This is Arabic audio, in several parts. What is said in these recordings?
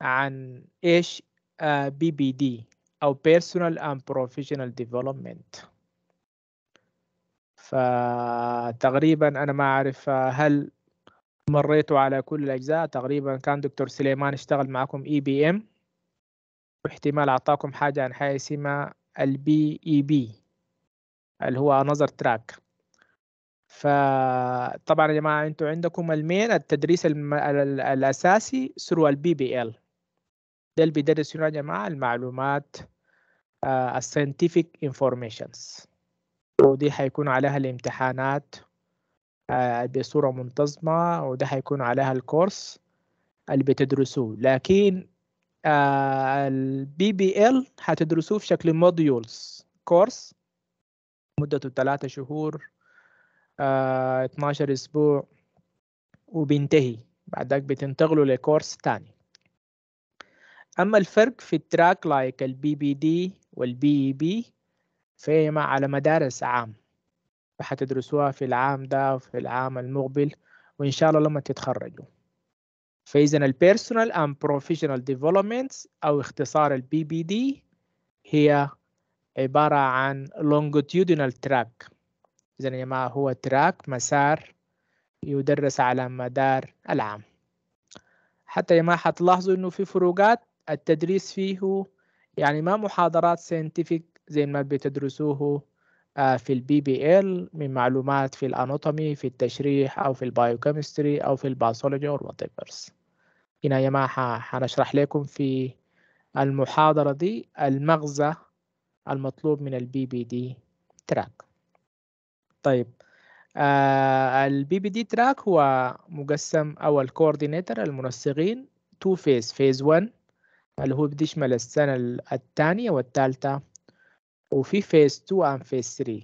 عن ايش بي بي دي او بيرسونال اند بروفيشنال ديفلوبمنت فتقريبا انا ما اعرف آه، هل مريتوا على كل الاجزاء تقريبا كان دكتور سليمان اشتغل معكم اي e بي ام واحتمال اعطاكم حاجه عن حاجه اسمها البي اي بي e اللي هو نظر تراك فطبعا يا جماعه انتوا عندكم المين التدريس الم... الاساسي ثرو البي بي ال ده اللي بيدرس شنو يا جماعه المعلومات الساينتفك آه، انفورميشنز ودي حيكون عليها الامتحانات آه، بصورة منتظمة وده حيكون عليها الكورس اللي بتدرسوه لكن البي آه، بي ال هتدرسوه في شكل موديولز كورس مدته 3 شهور 12 اسبوع وبينتهي بعدك بتنتقلوا لكورس تاني اما الفرق في التراك لايك البي بي دي والبي اي بي فهي على مدارس عام فحتدرسوها في العام ده وفي العام المقبل وان شاء الله لما تتخرجوا فاذا البيرسونال اند بروفيشنال ديفلوبمنتس او اختصار البي بي دي هي عباره عن longitudinal track اذا يا جماعه هو تراك مسار يدرس على مدار العام حتى يا جماعه حتلاحظوا انه في فروقات التدريس فيه يعني ما محاضرات ساينتيفيك زي ما بتدرسوه آه، في البي بي ال من معلومات في الاناتومي في التشريح او في البايوكيمستري او في الباثولوجي او وات هنا يا جماعه هنشرح لكم في المحاضره دي المغزى المطلوب من البي بي دي تراك طيب البي بي دي تراك هو مقسم او الكوردينيتر المنسقين تو فيز فيز 1 اللي هو بيشمل السنة الثانية والثالثة وفي فيس 2 and فيس 3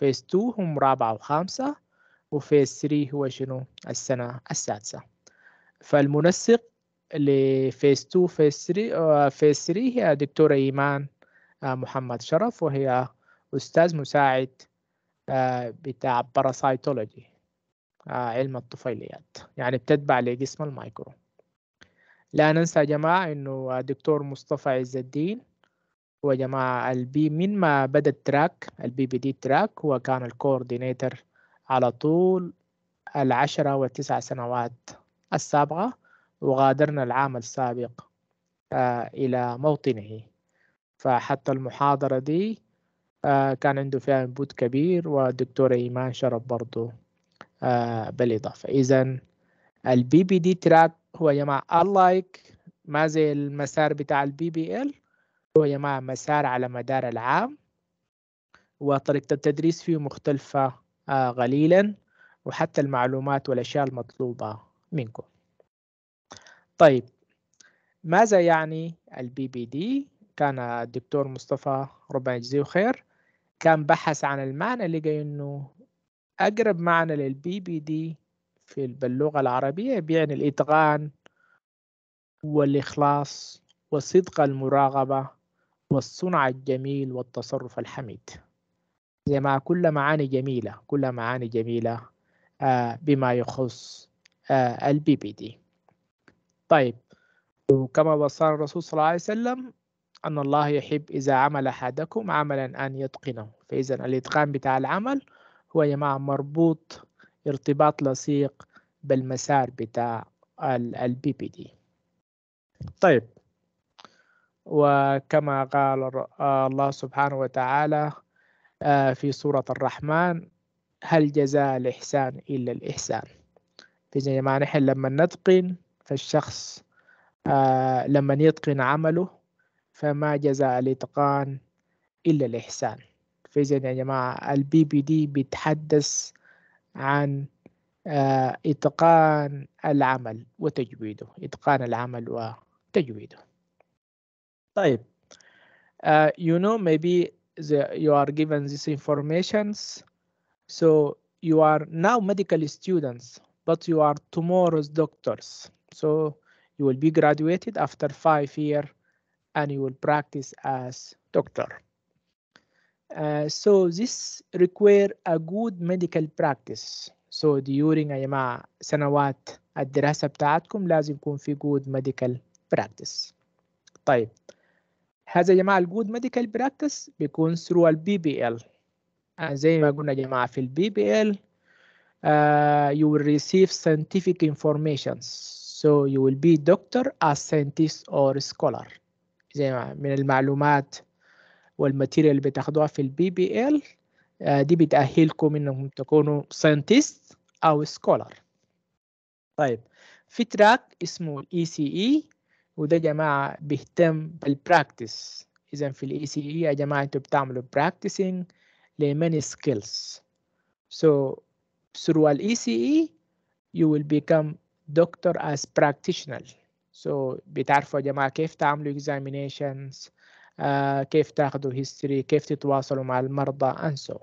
فيس 2 هم رابعة وخامسة وفيس 3 هو شنو السنة السادسة فالمنسق لفيز 2 فيس 3 فيس 3 هي دكتورة إيمان آه، محمد شرف وهي أستاذ مساعد آه، بتاع باراسايتولوجي آه، علم الطفيليات يعني بتتبع لقسم المايكرو لا ننسى يا جماعة إنه الدكتور مصطفى عز الدين هو يا جماعة البي من ما بدأ التراك البي بي دي تراك هو كان الكوردينيتر على طول العشرة والتسع سنوات السابقة وغادرنا العام السابق آه، إلى موطنه فحتى المحاضرة دي آه، كان عنده فيها انبوت كبير والدكتور إيمان شرف برضو آه، بالإضافة إذا البي بي دي تراك هو يا جماعة unlike ما زي المسار بتاع البي بي ال هو يا جماعة مسار على مدار العام وطريقة التدريس فيه مختلفة آه، قليلا وحتى المعلومات والأشياء المطلوبة منكم طيب ماذا يعني البي بي دي كان الدكتور مصطفى ربنا يجزيه خير كان بحث عن المعنى لقى انه اقرب معنى للبي بي دي في باللغة العربية بيعني الإتقان والإخلاص وصدق المراقبة والصنع الجميل والتصرف الحميد زي ما كل معاني جميلة كل معاني جميلة آه، بما يخص آه، البي بي دي طيب وكما وصى الرسول صلى الله عليه وسلم أن الله يحب إذا عمل أحدكم عملا أن يتقنه فإذا الإتقان بتاع العمل هو يا جماعة مربوط ارتباط لصيق بالمسار بتاع البي بي دي طيب وكما قال الله سبحانه وتعالى آه، في سورة الرحمن هل جزاء الإحسان إلا الإحسان في معنى نحن لما نتقن فالشخص آه، لما يتقن عمله فما جزاء الإتقان إلا الإحسان فإذا يا جماعة البي بي دي بيتحدث عن إتقان العمل وتجويده إتقان العمل وتجويده طيب uh, you know maybe the, you are given these informations so you are now medical students but you are tomorrow's doctors so you will be graduated after five year and you will practice as doctor so this require a good medical practice. So during يا جماعة سنوات الدراسة بتاعتكم لازم يكون في good medical practice. طيب هذا يا جماعة ال good medical practice بيكون through ال BBL. زي ما قلنا يا جماعة في الـ BBL uh, you will receive scientific information. So you will be doctor a scientist or scholar. زي ما من المعلومات والماتيريال اللي بتاخدوها في البي بي ال آه، دي بتأهلكم انكم تكونوا ساينتست او سكولر طيب في تراك اسمه الاي سي اي وده جماعة بيهتم بالبراكتس اذا في الاي سي e اي e يا جماعة انتوا بتعملوا براكتسنج لماني سكيلز so through سي ECE you will become doctor as practitioner so بتعرفوا يا جماعة كيف تعملوا examinations آه، كيف تاخذوا هيستوري كيف تتواصلوا مع المرضى انسو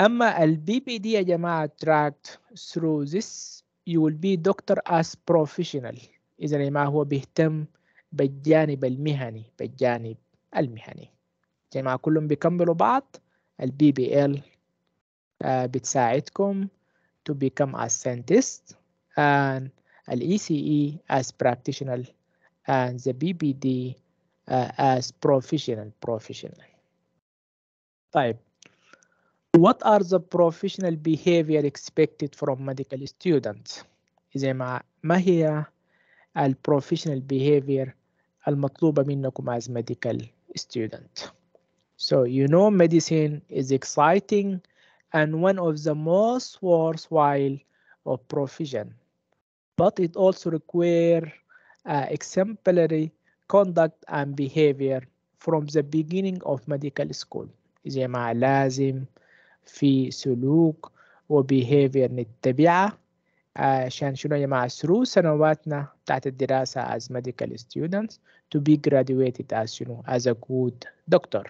اما البي بي دي يا جماعه tracked through this you will be doctor as professional اذا ما هو بيهتم بالجانب المهني بالجانب المهني جماعة كلهم بيكملوا بعض البي بي ال آه، بتساعدكم to become a scientist and الإي سي e إي e as practitioner and the BPD Uh, as professional professional type what are the professional behavior expected from medical students زي ما ما هي professional behavior المطلوبة منكم as medical student so you know medicine is exciting and one of the most worthwhile of profession but it also require uh, exemplary conduct and behavior from the beginning of medical school زي ما لازم في سلوك وبيهيفير نتبعه عشان شنو يا جماعة through سنواتنا بتاعت الدراسة as medical students to be graduated as شنو as a good doctor.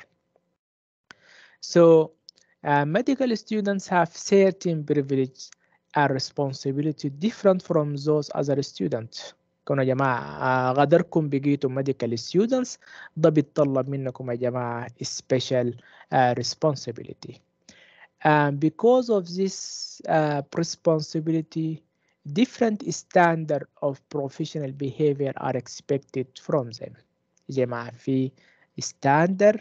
So uh, medical students have certain privileges and responsibility different from those other students. كونوا يا جماعه غدركم بقيتوا students, ستودنتس ده بيتطلب منكم يا جماعه special responsibility and because of this responsibility different standard of professional behavior are expected from them جماعة في standard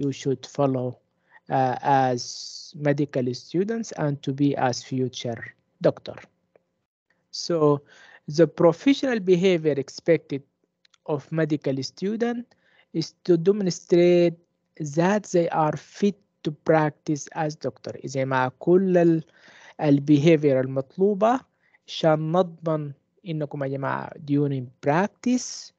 you should follow uh, as medical students and to be as future doctor so the professional behavior expected of medical student is to demonstrate that they are fit to practice as doctor إذا مع كل البيهيفير المطلوبة عشان نضمن إنكم يا جماعة during practice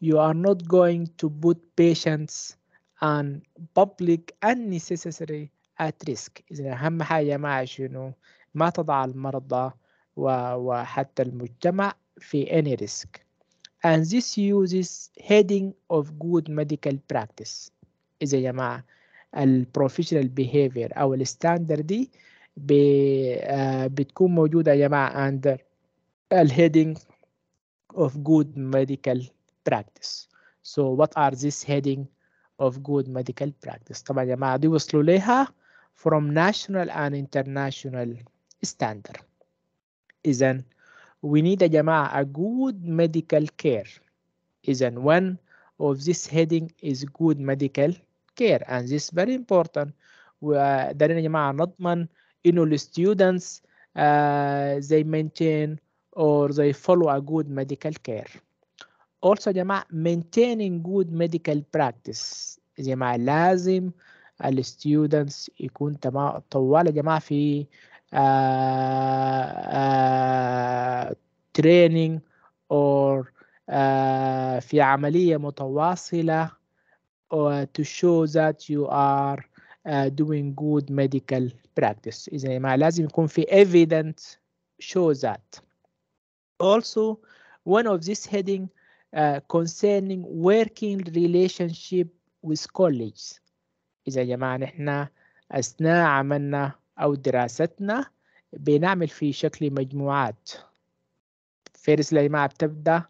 you are not going to put patients and public unnecessary at risk إذا أهم حاجة يا جماعة شنو ما تضع المرضى وحتى المجتمع في any risk and this uses heading of good medical practice إذا يا جماعة البروفيشنال behavior أو الستاندرد دي بتكون موجودة يا جماعة under الheading of good medical practice so what are this heading of good medical practice طبعا يا جماعة دي وصلوا ليها from national and international standard إذا we need يا جماعة a good medical care. إذا one of this heading is good medical care and this very important. ودارين يا جماعة نضمن إنه ال students uh, they maintain or they follow a good medical care. Also يا جماعة maintaining good medical practice. يا جماعة لازم ال students يكون طوال يا جماعة في training or uh, في عملية متواصلة or to show that you are uh, doing good medical practice إذا ما لازم يكون في evident show that also one of this heading uh, concerning working relationship with colleagues إذا يا جماعة نحن أثناء عملنا أو دراستنا بنعمل في شكل مجموعات first لما بتبدأ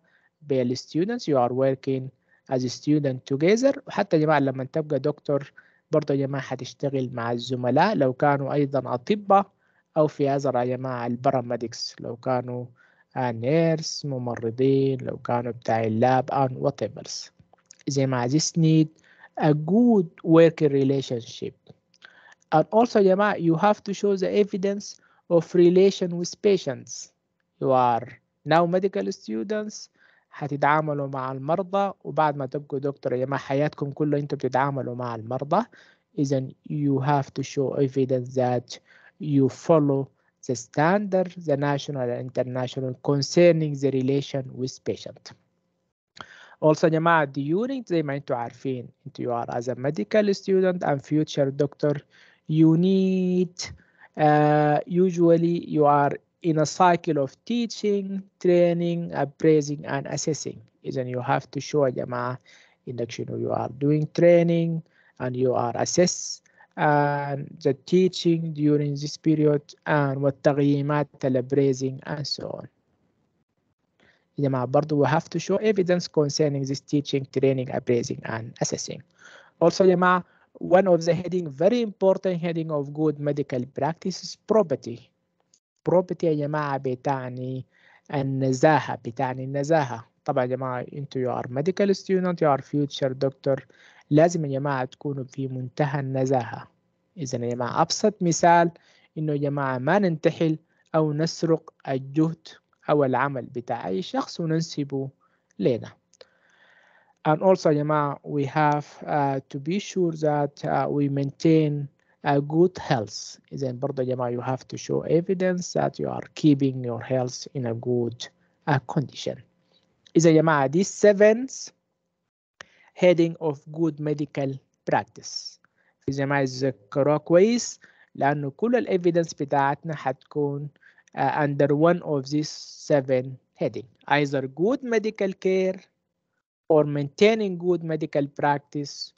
بال students you are working as a student together وحتى يا جماعة لما تبقى دكتور برضه يا جماعة هتشتغل مع الزملاء لو كانوا أيضا أطباء أو في أزرع يا جماعة البراميدكس لو كانوا نيرس آه، ممرضين لو كانوا بتاع اللاب and whatever زي ما عزيز need a good working relationship And also, Jama, you have to show the evidence of relation with patients. You are now medical students هتتعاملوا مع المرضى وبعد ما تبقوا دكتور يا جماعة حياتكم كله انتوا بتتعاملوا مع المرضى إذن you have to show evidence that you follow the standard the national and international concerning the relation with patient also جماعة during زي ما انتوا عارفين انتوا you are as a medical student and future doctor you need uh, usually you are in a cycle of teaching, training, appraising, and assessing. Isn't you have to show Jama induction. You are doing training and you are assess and the teaching during this period and what والتقييمات telebrazing and so on. يا جماعة برضو we have to show evidence concerning this teaching, training, appraising and assessing. Also يا one of the heading, very important heading of good medical practices, property. property يا جماعة بتعني النزاهة بتعني النزاهة طبعا يا جماعة انتو you are medical student you are future doctor لازم يا جماعة تكونوا في منتهى النزاهة إذا يا جماعة أبسط مثال إنه يا جماعة ما ننتحل أو نسرق الجهد أو العمل بتاع أي شخص وننسبه لنا And also, Yama, we have uh, to be sure that uh, we maintain a good health. Then, Bordo Yama, you have to show evidence that you are keeping your health in a good uh, condition. إذا Yama, these seventh heading of good medical practice. Is إذا the تذكروها كويس لأنه كل الإيفيدنس بتاعتنا هتكون uh, under one of these seven heading either good medical care or maintaining good medical practice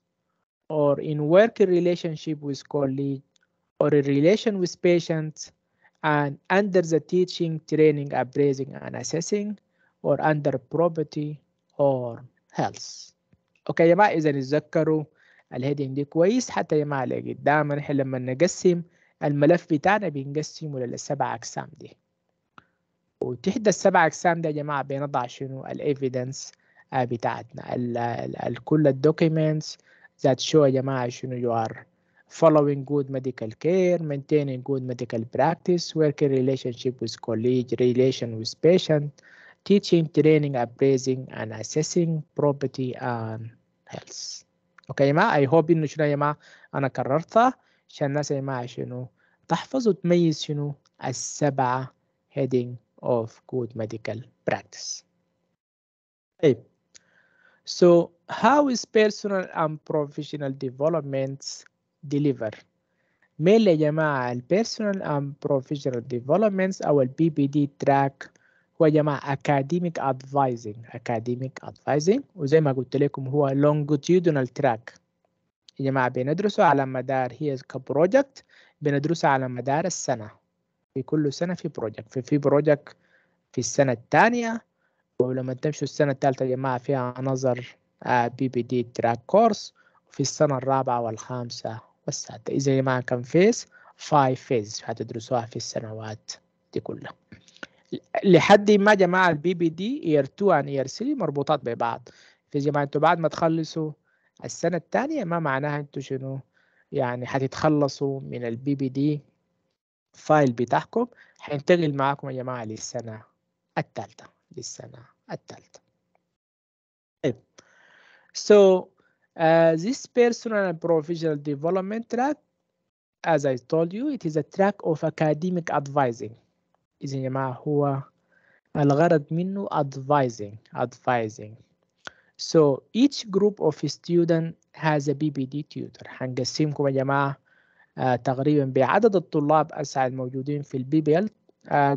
or in working relationship with colleagues or in relation with patients and under the teaching, training, appraising, and assessing or under property or health. اوكي يا جماعه اذا اتذكروا الهيدنج دي كويس حتى يا جماعه لقيت دايما احنا لما نقسم الملف بتاعنا بنقسمه للسبع اقسام دي وتحدى السبع اقسام دي يا جماعه بنضع شنو الايفيدنس بتاعتنا كل الدوكيمنتس ذات شو يا جماعة شنو you are following good medical care maintaining good medical practice working relationship with colleague relation with patient teaching training appraising and assessing property and health اوكي يا جماعه اي هوب انه شنو يا جماعه انا كررتها عشان الناس يا جماعه شنو تحفظ وتميز شنو السبعه heading of good medical practice طيب So, how is personal and professional development delivered? ميل يا جماعة ال Personal and Professional Development أو ال PPD Track هو يا جماعة Academic Advising Academic Advising وزي ما قلت لكم هو Longitudinal Track يا جماعة بندرسه على مدار هي كبروجكت بندرسه على مدار السنة في كل سنة في بروجكت في في بروجكت في السنة الثانية ولما تمشوا السنة الثالثة يا جماعة فيها نظر بي بي دي تراك كورس في السنة الرابعة والخامسة والسادة إذا يا جماعة كان فيز؟ فايف فيز هتدرسوها في السنوات دي كلها لحد ما جماعة البي بي دي اير 2 عن اير 3 مربوطات ببعض في جماعة انتوا بعد ما تخلصوا السنة الثانية ما معناها انتوا شنو يعني هتتخلصوا من البي بي دي فايل بتاعكم هينتقل معاكم يا جماعة للسنة الثالثة للسنة الثالثة. طيب so uh, this personal and professional development track as I told you it is a track of academic advising إذا يا جماعة هو الغرض منه advising advising so each group of students has a BPD tutor هنقسمكم يا جماعة uh, تقريبا بعدد الطلاب أسعى الموجودين في البي بي ال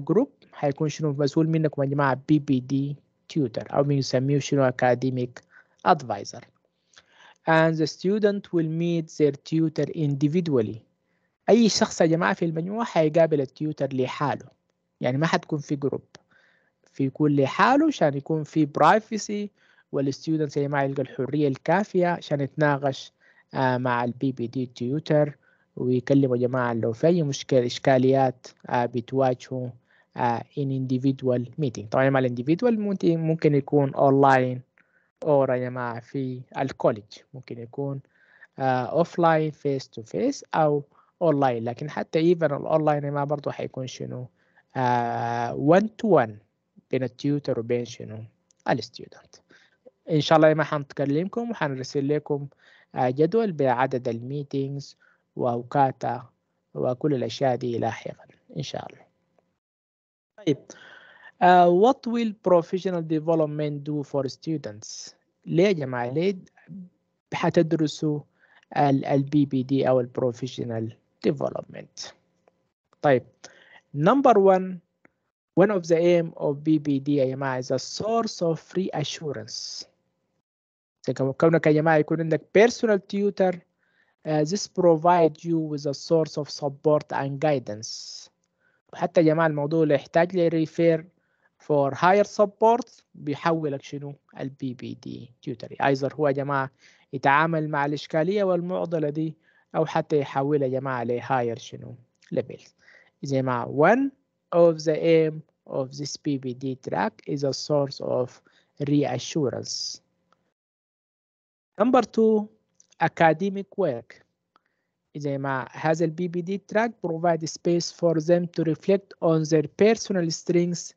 جروب آه، هيكون شنو مسؤول منكم يا جماعه بي بي دي تيوتر او بنسميه شنو academic advisor and the student will meet their tutor individually اي شخص يا جماعه في المجموعه هيقابل التيوتر لحاله يعني ما حتكون في جروب في كل حاله عشان يكون في برايفسي والستودنت يا جماعه يلقى الحريه الكافيه عشان يتناقش آه، مع البي بي دي تيوتر ويكلموا يا جماعة لو في أي مشكلة إشكاليات آه، بتواجهوا آه، in individual meeting طبعا مع individual meeting ممكن يكون اونلاين او يا جماعة في الكوليج ممكن يكون اوفلاين فيس تو فيس او اونلاين لكن حتى ايفن الاونلاين ما برضو حيكون شنو 1 تو 1 بين التيوتر وبين شنو الستودنت ان شاء الله ما حنتكلمكم وحنرسل لكم آه، جدول بعدد الميتينجز وأوقاته وكل الأشياء دي لاحقا إن شاء الله طيب uh, what will professional development do for students ليه يا جماعة ليه حتدرسوا البي بي أو أو professional development طيب number one one of the aim of BBD يا جماعة is a source of free assurance كونك يا جماعة يكون عندك personal tutor Uh, this provide you with a source of support and guidance وحتى يا جماعة الموضوع اللي يحتاج لي ريفير for higher support بيحولك شنو البي بي دي تيوتري ايزر هو يا جماعة يتعامل مع الإشكالية والمعضلة دي أو حتى يحولها يا جماعة لهاير شنو levels إذا يا جماعة one of the aim of this PBD track is a source of reassurance. Number two academic work زي ما هذا البي بي دي track provide space for them to reflect on their personal strengths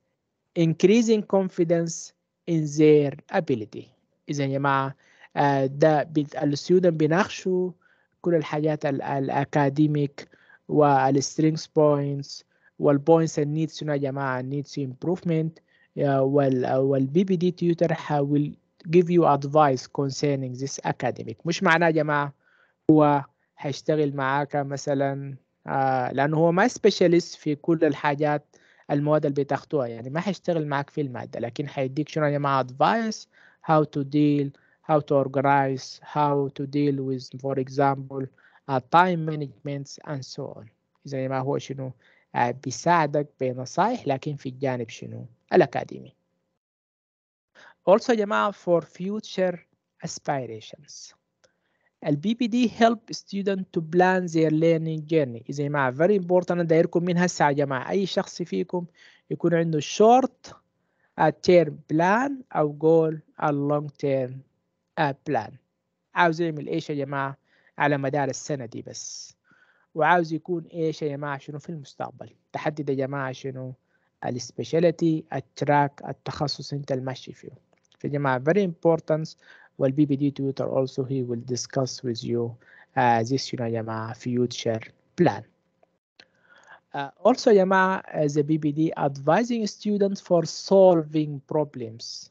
increasing confidence in their ability إذا يا جماعة آه، ده الستودنت بيناقشوا كل الحاجات الأكاديميك والسترينجز بوينتس والبوينتس النيدز هنا يا جماعة needs improvement والبي بي دي تيوتر حاول give you advice concerning this academic مش معناه يا جماعة هو هيشتغل معاك مثلا آه لأنه هو ما سبيشاليست في كل الحاجات المواد اللي بتاخدوها يعني ما هيشتغل معاك في المادة لكن هيديك شنو يا جماعة advice how to deal how to organize how to deal with for example uh, time management and so on إذا ما هو شنو آه بيساعدك بنصائح لكن في الجانب شنو الأكاديمي Also يا جماعة for future aspirations البي بي help student to plan their learning journey إذا يا جماعة very important دايركم من هسه يا جماعة أي شخص فيكم يكون عنده short term plan أو goal أو long term plan عاوز يعمل إيش يا جماعة على مدار السنة دي بس وعاوز يكون إيش يا جماعة شنو في المستقبل تحدد يا جماعة شنو السبيشاليتي التراك التخصص أنت الماشي فيه في جماعة very important والBPD tutor also he will discuss with you uh, this you know جماعة future plan uh, also Yama جماعة a the BPD advising students for solving problems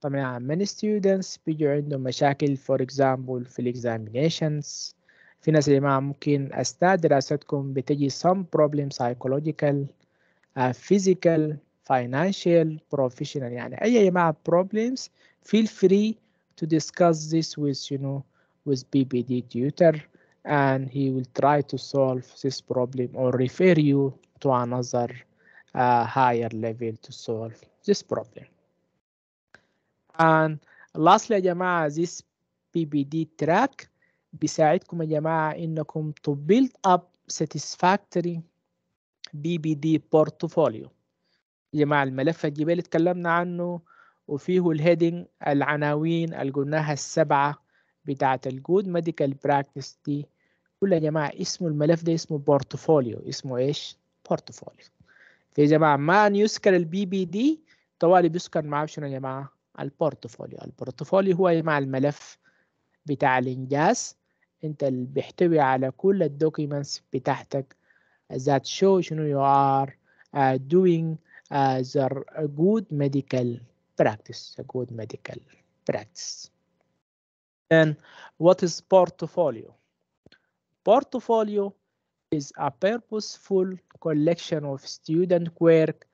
طبعا many students بيجوا عندهم مشاكل for example في examinations في ناس يا جماعة ممكن أثناء دراستكم بتجي some problems, psychological uh, physical financial professional يعني أي جماعة problems feel free to discuss this with you know with BPD tutor and he will try to solve this problem or refer you to another uh, higher level to solve this problem. And lastly يا جماعة this PBD track بيساعدكم يا جماعة إنكم to build up satisfactory BBD portfolio يا مع الملف الجبال اللي اتكلمنا عنه وفيه الهيدنج العناوين اللي قلناها السبعة بتاعة الجود ميديكال براكتس دي كل يا جماعة اسمه الملف ده اسمه بورتفوليو اسمه ايش؟ بورتفوليو يا جماعة ما يذكر البي بي دي طوالي بيذكر معاه شنو يا جماعة؟ البورتفوليو البورتفوليو هو يا جماعة الملف بتاع الإنجاز انت اللي بيحتوي على كل الدوكيومنتس بتاعتك ذات show شنو يو ار uh, آه، doing as a, a good medical practice, a good medical practice. And what is portfolio? Portfolio is a purposeful collection of student work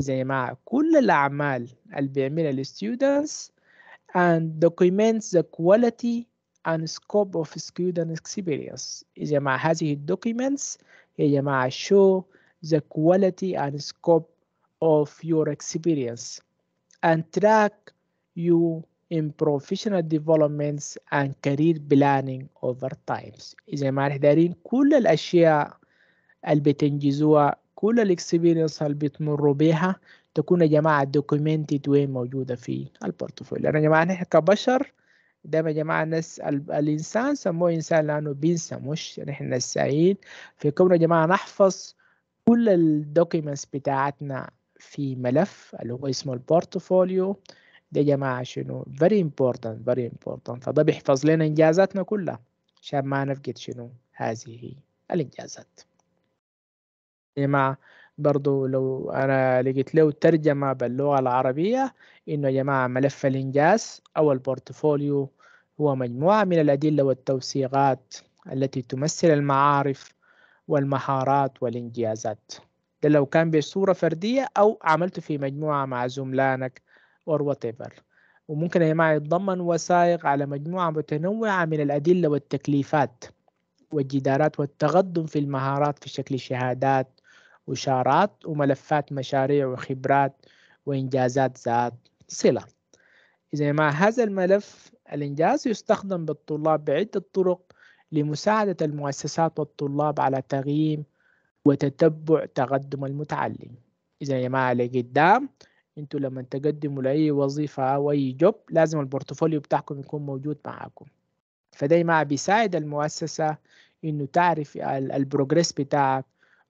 زي ما كل الأعمال اللي بيعملها students and documents the quality and scope of student experience. يا جماعة هذه documents يا show the quality and scope of your experience and track you in professional developments and career planning over times إذا ما رح دارين كل الأشياء اللي بتنجزوها كل الاكسبيرينس اللي بتمروا بها تكون يا جماعة documented وين موجودة في البورتفوليو لأن يا جماعة نحن كبشر دايما يا جماعة الناس الإنسان سموه إنسان لأنه بينسى مش نحن السعيد في كون يا جماعة نحفظ كل الدوكيمنتس بتاعتنا في ملف اللي هو اسمه البورتفوليو ده يا جماعة شنو very important very important فده بيحفظ لنا إنجازاتنا كلها عشان ما نفقد شنو هذه الإنجازات يا جماعة برضو لو أنا لقيت له ترجمة باللغة العربية إنه يا جماعة ملف الإنجاز أو البورتفوليو هو مجموعة من الأدلة والتوثيقات التي تمثل المعارف والمهارات والإنجازات ده لو كان بصورة فردية أو عملته في مجموعة مع زملانك or whatever وممكن يا جماعة يتضمن وثائق على مجموعة متنوعة من الأدلة والتكليفات والجدارات والتقدم في المهارات في شكل شهادات وشارات وملفات مشاريع وخبرات وإنجازات ذات صلة إذا مع هذا الملف الإنجاز يستخدم بالطلاب بعدة طرق لمساعدة المؤسسات والطلاب على تقييم وتتبع تقدم المتعلم اذا يا جماعه لقدام انتوا لما تقدموا لاي وظيفه او اي جوب لازم البورتفوليو بتاعكم يكون موجود معاكم فده ما بيساعد المؤسسه انه تعرف البروجريس بتاعك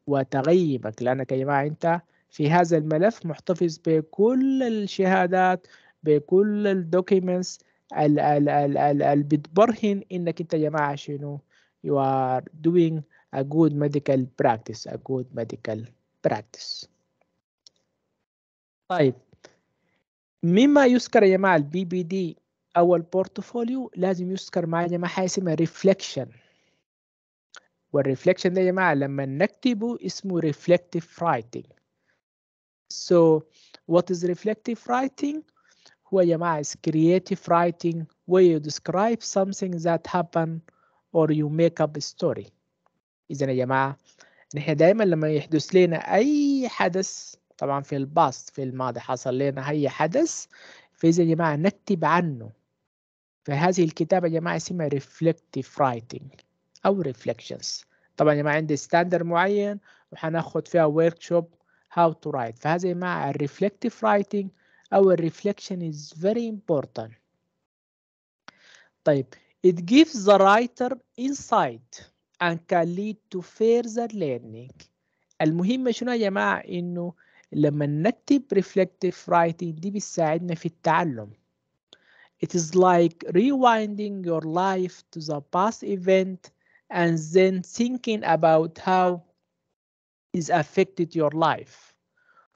وتغيبك لانك يا جماعه انت في هذا الملف محتفظ بكل الشهادات بكل الدوكيمنتس اللي بتبرهن انك انت يا جماعه شنو you are doing a good medical practice, a good medical practice. طيب مما يذكر يا جماعة البي بي دي أو البورتفوليو لازم يذكر معايا يا جماعة حاجة اسمها reflection. والريفليكشن ده يا جماعة لما نكتبه اسمه reflective writing. So what is reflective writing? هو يا جماعة is creative writing where you describe something that happened or you make up a story. إذا يا جماعة نحن دايما لما يحدث لنا أي حدث طبعا في الباست في الماضي حصل لنا أي حدث فإذا يا جماعة نكتب عنه فهذه الكتابة يا جماعة اسمها reflective writing أو reflections طبعا يا جماعة عندي ستاندر معين وحناخد فيها workshop how to write فهذا يا جماعة reflective writing أو reflection is very important طيب it gives the writer insight and can lead to further learning المهم شنو يا جماعة إنه لما نكتب reflective writing دي بتساعدنا في التعلم It is like rewinding your life to the past event and then thinking about how it affected your life.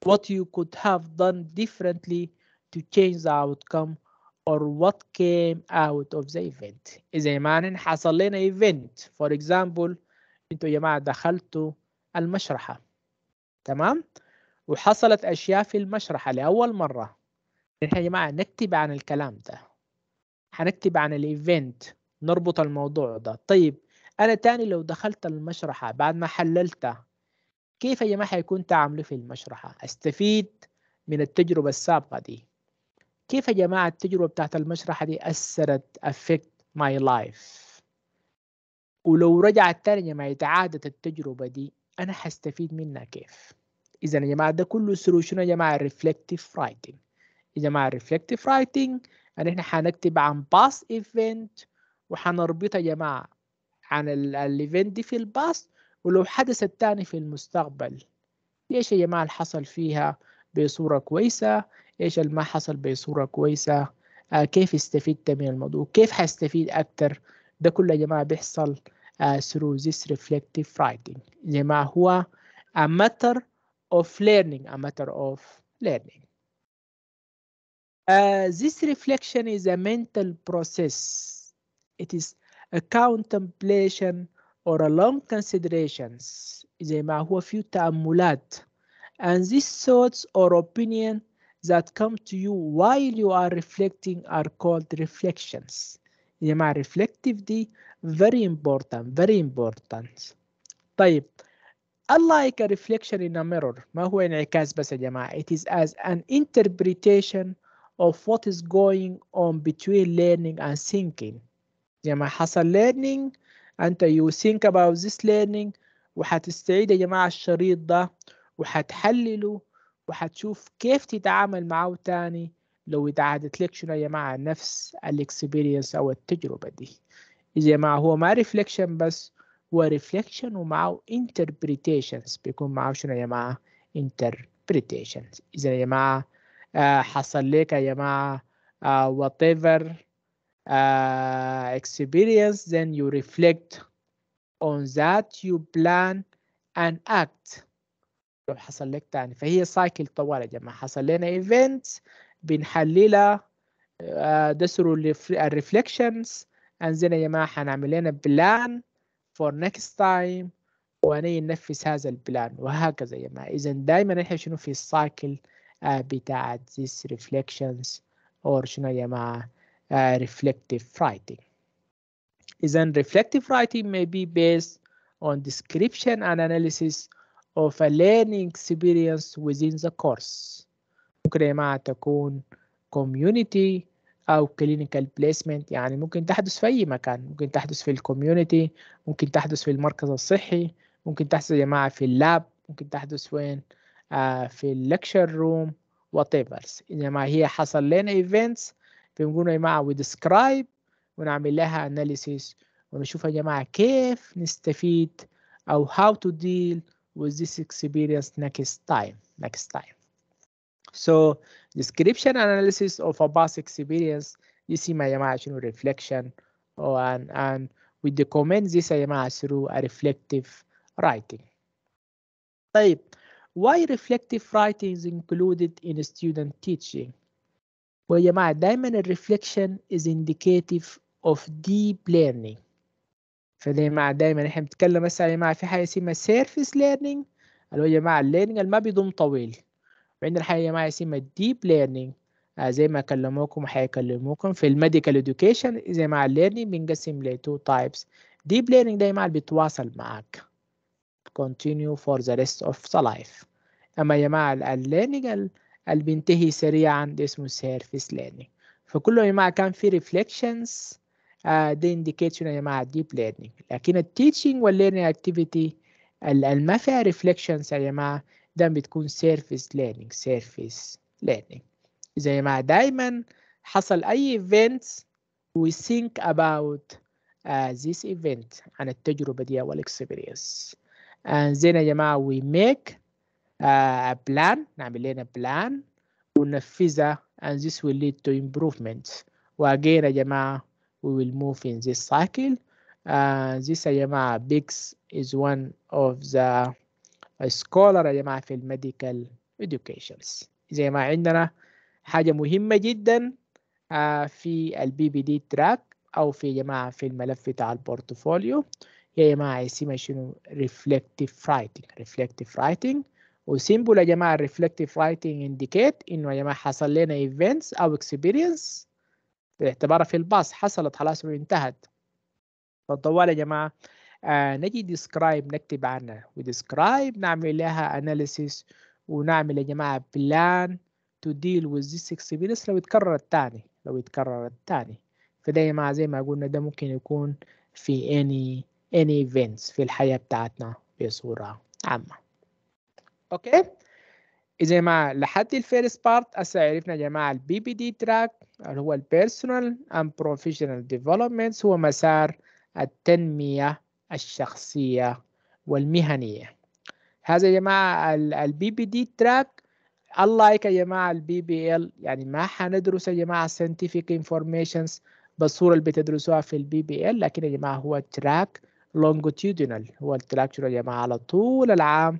What you could have done differently to change the outcome or what came out of the event إذا يا مان حصل لنا event for example أنتوا يا جماعة دخلتوا المشرحة تمام وحصلت أشياء في المشرحة لأول مرة نحن يا جماعة نكتب عن الكلام ده هنكتب عن الايفنت نربط الموضوع ده طيب أنا تاني لو دخلت المشرحة بعد ما حللتها كيف يا جماعة حيكون تعاملي في المشرحة أستفيد من التجربة السابقة دي كيف يا جماعه التجربه بتاعت المشرحه دي اثرت افكت ماي لايف ولو رجعت تاني يا جماعه اتعادت التجربه دي انا هستفيد منها كيف اذا يا جماعه ده كله سرو شنو يا جماعه ريفلكتيف رايتنج يا جماعه ريفلكتيف رايتنج ان احنا هنكتب عن باس ايفنت وحنربطها يا جماعه عن الايفنت دي في الباس ولو حدثت تاني في المستقبل ايش يا جماعه اللي حصل فيها بصوره كويسه ايش اللي ما حصل بصوره كويسه آه كيف استفدت من الموضوع كيف حستفيد اكتر ده كله يا جماعه بيحصل through this reflective writing يا جماعه هو a matter of learning a matter of learning Uh, this reflection is a mental process. It is a contemplation or a long considerations. زي ما هو في تأملات. And these thoughts or opinions that come to you while you are reflecting are called reflections. يا reflective very important very important. طيب unlike a reflection in a mirror ما هو انعكاس بس it is as an interpretation of what is going on between learning and thinking يا جماعة حصل learning أنت you think about this learning وهتستعيد يا جماعة الشريط ده وهتحلله وحتشوف كيف تتعامل معه تاني لو اتعادت لك شنو يا جماعة نفس الاكسبيرينس أو التجربة دي يا جماعة هو ما ريفليكشن بس هو ريفليكشن ومعه انتربريتيشنز بيكون معه شنو يا جماعة انتربريتيشنز إذا يا جماعة آه حصل لك يا جماعة وات آه، whatever uh, experience, then you reflect on that, you plan and act. لو حصل لك تاني فهي سايكل طوال يا جماعه حصل لنا ايفنت بنحللها آه، ده ثرو الريفليكشنز انزين يا جماعه حنعمل لنا بلان فور نكست تايم واني ننفذ هذا البلان وهكذا يا جماعه اذا دائما احنا شنو في السايكل آه، بتاعت this reflections or شنو يا جماعه آه، reflective writing اذا reflective writing may be based on description and analysis of a learning experience within the course ممكن يا جماعة تكون community أو clinical placement يعني ممكن تحدث في أي مكان ممكن تحدث في الكوميونتي ممكن تحدث في المركز الصحي ممكن تحدث يا جماعة في اللاب ممكن تحدث وين آه في اللكشر روم whatever ما هي حصل لنا events فبنقول يا جماعة we describe ونعمل لها analysis ونشوف يا جماعة كيف نستفيد أو how to deal with this experience next time, next time. So description analysis of a past experience, You see, my imagine reflection oh, and, and we comments, this image through a reflective writing. طيب, why reflective writing is included in student teaching? Well, جماعة دايما reflection is indicative of deep learning فاللي مع دايما احنا بنتكلم مثلا يا جماعه في حاجه اسمها سيرفيس ليرنينج اللي هو يا جماعه الليرنينج اللي ما بيضم طويل وعندنا حاجه يا جماعه اسمها الديب آه، ليرنينج زي ما كلموكم وحيكلموكم في الميديكال اديوكيشن زي ما الليرنينج بينقسم لتو تايبس ديب ليرنينج دائما بيتواصل معاك continue for the rest of the life اما يا جماعه الليرنينج اللي بينتهي سريعا ده اسمه سيرفيس ليرنينج فكله يا جماعه كان في ريفليكشنز ده آه، انديكيشن يا جماعه الديب ليرنينج لكن التيتشنج والليرنينج اكتيفيتي ما فيها ريفليكشنز يا جماعه ده بتكون سيرفيس ليرنينج سيرفيس ليرنينج اذا يا جماعه دايما حصل اي events وي ثينك اباوت ذيس ايفنت عن التجربه دي او الاكسبيرينس آه، زين يا جماعه وي ميك uh, a نعمل لنا بلان وننفذها and this will lead to improvement واجينا يا جماعه we will move in this cycle uh, this يا جماعة بيكس is one of the scholar يا جماعة في medical educations إذا ما عندنا حاجة مهمة جدا uh, في البي بي دي تراك أو في يا جماعة في الملف بتاع البورتفوليو يا جماعة اسمها شنو reflective writing reflective writing وسيمبل يا جماعة reflective writing indicate إنه يا جماعة حصل لنا events أو experience باعتبارها في الباص حصلت خلاص وانتهت فالطوال يا جماعة آه نجي ديسكرايب نكتب عنها وديسكرايب نعمل لها اناليسيس ونعمل يا جماعة بلان تو ديل with this experience لو اتكررت تاني لو اتكررت تاني فده يا جماعة زي ما قلنا ده ممكن يكون في any any events في الحياة بتاعتنا بصورة عامة اوكي يا جماعة لحد الفيرست بارت هسه عرفنا يا جماعة البي بي دي تراك اللي هو البيرسونال اند بروفيشنال ديفلوبمنت هو مسار التنمية الشخصية والمهنية هذا يا جماعة البي بي دي تراك unlike يا جماعة البي بي ال يعني ما حندرس يا جماعة scientific informations بالصورة اللي بتدرسوها في البي بي ال لكن يا جماعة هو تراك longitudinal هو التراك يا جماعة على طول العام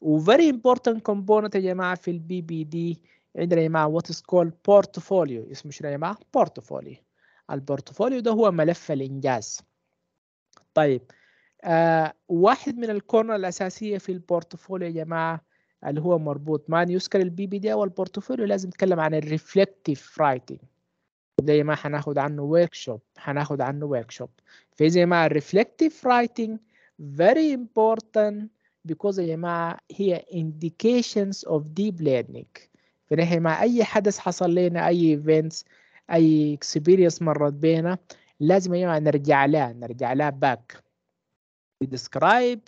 وفيري امبورتنت كومبوننت يا جماعه في البي بي دي عندنا يا جماعه وات از كول بورتفوليو اسمه شنو يا جماعه بورتفوليو البورتفوليو ده هو ملف الانجاز طيب آه واحد من الكورنر الاساسيه في البورتفوليو يا جماعه اللي هو مربوط ما يذكر البي بي دي او البورتفوليو لازم نتكلم عن الريفلكتيف رايتنج زي ما هناخد عنه ورك شوب هناخد عنه ورك شوب يا ما الريفلكتيف رايتنج very important because يا جماعه هي indications of deep learning فنحن مع اي حدث حصل لنا اي events اي experience مرت بينا لازم يا جماعه نرجع لها نرجع لها باك describe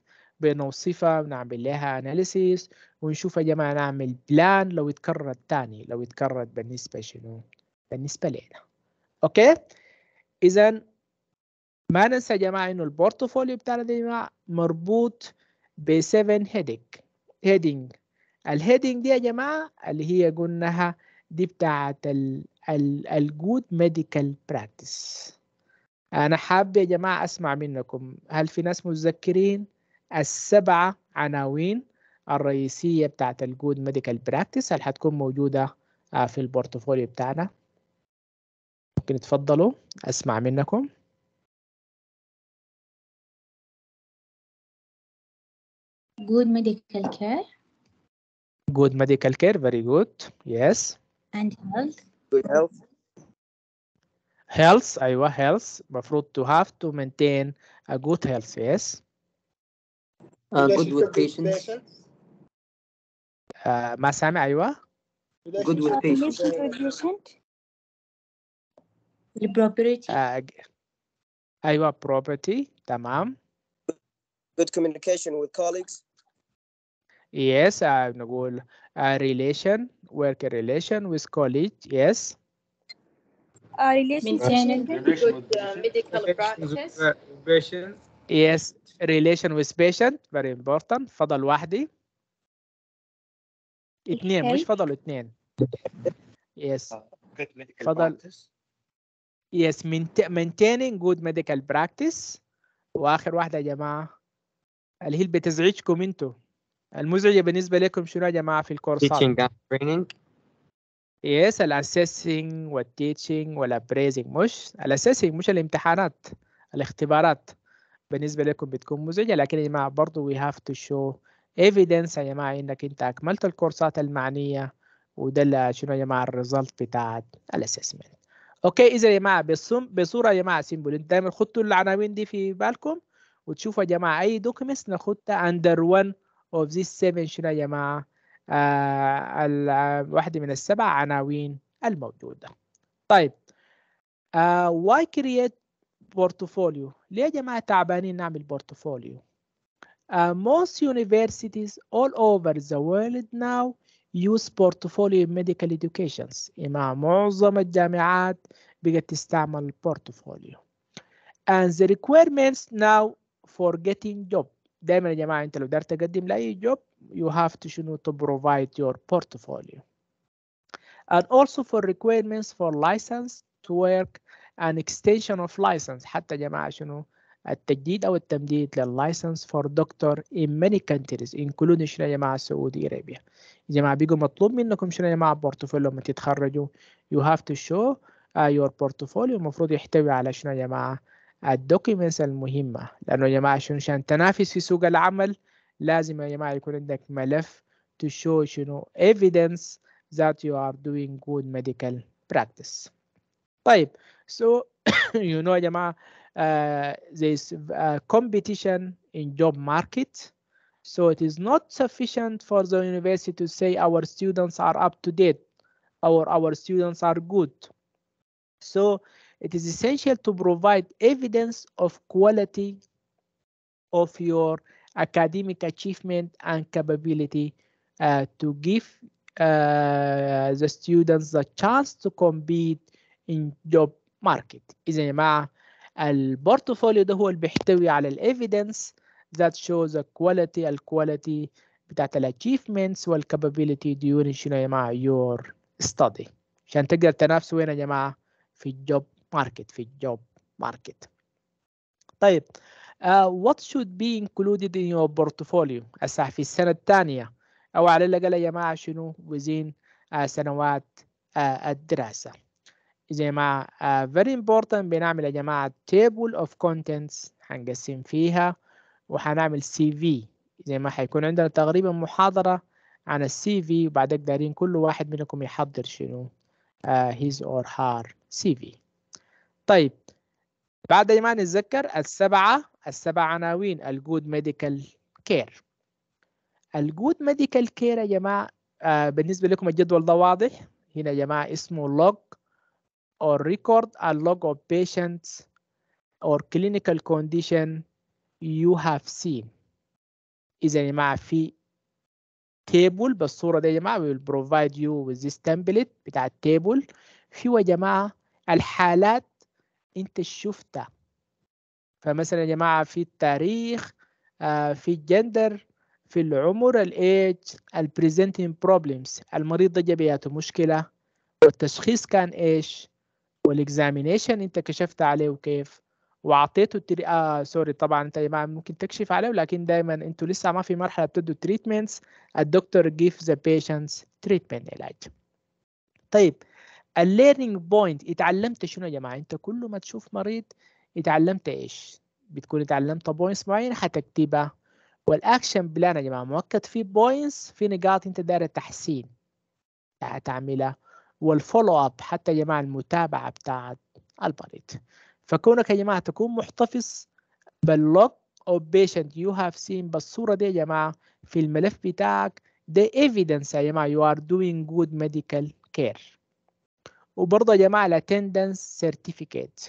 بنوصفها ونعمل لها analysis ونشوف يا جماعه نعمل بلان لو يتكرر تاني لو يتكرر بالنسبه شنو بالنسبه لنا اوكي اذا ما ننسى يا جماعه انه البورتفوليو بتاعنا ده مربوط ب 7 هيدنج heading الهيدنج دي يا جماعة اللي هي قلناها دي بتاعة الجود ميديكال براكتس أنا حابب يا جماعة أسمع منكم هل في ناس متذكرين السبعة عناوين الرئيسية بتاعة الجود ميديكال براكتس اللي هتكون موجودة في البورتفوليو بتاعنا ممكن تفضلوا أسمع منكم good medical care. Good medical care, very good. Yes. And health. Good health. Health, أيوة health. مفروض to have to maintain a good health, yes. Uh, good with patients. Uh, ما سامع أيوة. Good with patients. البروبرتي uh, أيوة property Tamam. Good communication with colleagues. Yes, I'm نقول a relation, work a relation with college. Yes. A relation with medical practice. Patient. Yes, relation with patient. Very important. فضل وحدي. اثنين مش فضل اثنين. Yes. فضل. Yes, maintaining good medical practice. واخر واحده يا جماعه اللي هي بتزعجكم انتوا المزعجه بالنسبه لكم شنو يا جماعه في الكورس teaching and training يس الاسيسنج والتيتشنج والابريزنج مش الاسيسنج مش الامتحانات الاختبارات بالنسبه لكم بتكون مزعجه لكن يا جماعه برضه we have to show evidence يا جماعه انك انت اكملت الكورسات المعنيه وده شنو يا جماعه الريزلت بتاعت الاسسمنت اوكي اذا يا جماعه بصوره يا جماعه سيمبل دايما خدتوا العناوين دي في بالكم وتشوفوا يا جماعه اي دوكيمنتس ناخدها اندر 1 اوف ذيس 7 شنو يا جماعه آه،, آه واحده من السبع عناوين الموجوده طيب واي كرييت بورتفوليو ليه يا جماعه تعبانين نعمل بورتفوليو Uh, آه، most universities all over the world now use portfolio in medical educations مع معظم الجامعات بقت تستعمل portfolio and the requirements now for getting job دايما يا جماعه انت لو قدرت تقدم لاي جوب you have to شنو to provide your portfolio and also for requirements for license to work and extension of license حتى يا جماعه شنو التجديد او التمديد لللايسنس for doctor in many countries including شنو يا جماعه السعوديه ارابيا يا جماعه بيجوا مطلوب منكم شنو يا جماعه بورتفوليو لما تتخرجوا have to show uh, your portfolio المفروض يحتوي على شنو يا جماعه الدوكيومنتس المهمة لأنه يا جماعة شنو عشان تنافس في سوق العمل لازم يا جماعة يكون عندك ملف to show شنو evidence that you are doing good medical practice طيب so you know يا جماعة Uh, there is uh, competition in job market. So it is not sufficient for the university to say our students are up to date or our students are good. So it is essential to provide evidence of quality of your academic achievement and capability uh, to give uh, the students the chance to compete in job market إذا يا جماعة البورتفوليو ده هو اللي بيحتوي على الايفيدنس that shows the quality quality بتاعت الاتشيفمنتس والكابابيلتي during شنو يا جماعة your study عشان تقدر تنافسوا وين يا جماعة في الجوب ماركت في الجوب ماركت طيب آه، what should be included in your portfolio هسه في السنه الثانيه او على الاقل يا جماعه شنو وزين uh, آه، سنوات uh, الدراسه زي ما uh, very important بنعمل يا جماعه table of contents هنقسم فيها وحنعمل سي في زي ما هيكون عندنا تقريبا محاضره عن السي في وبعدين دارين كل واحد منكم يحضر شنو uh, his or her CV طيب بعد ما نتذكر السبعة السبع عناوين الجود ميديكال كير الجود ميديكال كير يا جماعة آه بالنسبة لكم الجدول ده واضح هنا يا جماعة اسمه log or record a log of patients or clinical condition you have seen إذا يا جماعة في تيبل بالصورة دي يا جماعة will provide you with this template بتاع التيبل فيه يا جماعة الحالات انت شفته فمثلا يا جماعه في التاريخ آه، في الجندر في العمر الايج البريزنتين بروبلمز المريض ده جبياته مشكله والتشخيص كان ايش والاكزامينيشن انت كشفت عليه وكيف واعطيته التري... آه سوري طبعا انت يا جماعه ممكن تكشف عليه ولكن دايما انتوا لسه ما في مرحله بتدوا تريتمنتس الدكتور جيف ذا بيشنتس تريتمنت علاج طيب الليرنينج بوينت اتعلمت شنو يا جماعه انت كل ما تشوف مريض اتعلمت ايش بتكون اتعلمت بوينتس معينه حتكتبها والاكشن بلان يا جماعه مؤكد في بوينتس في نقاط انت داير تحسين هتعملها والفولو اب حتى يا جماعه المتابعه بتاعت المريض فكونك يا جماعه تكون محتفظ باللوك او بيشنت يو هاف سين بالصوره دي يا جماعه في الملف بتاعك ده evidence يا جماعه you are doing good medical care وبرضه يا جماعه الاتندنس سيرتيفيكيت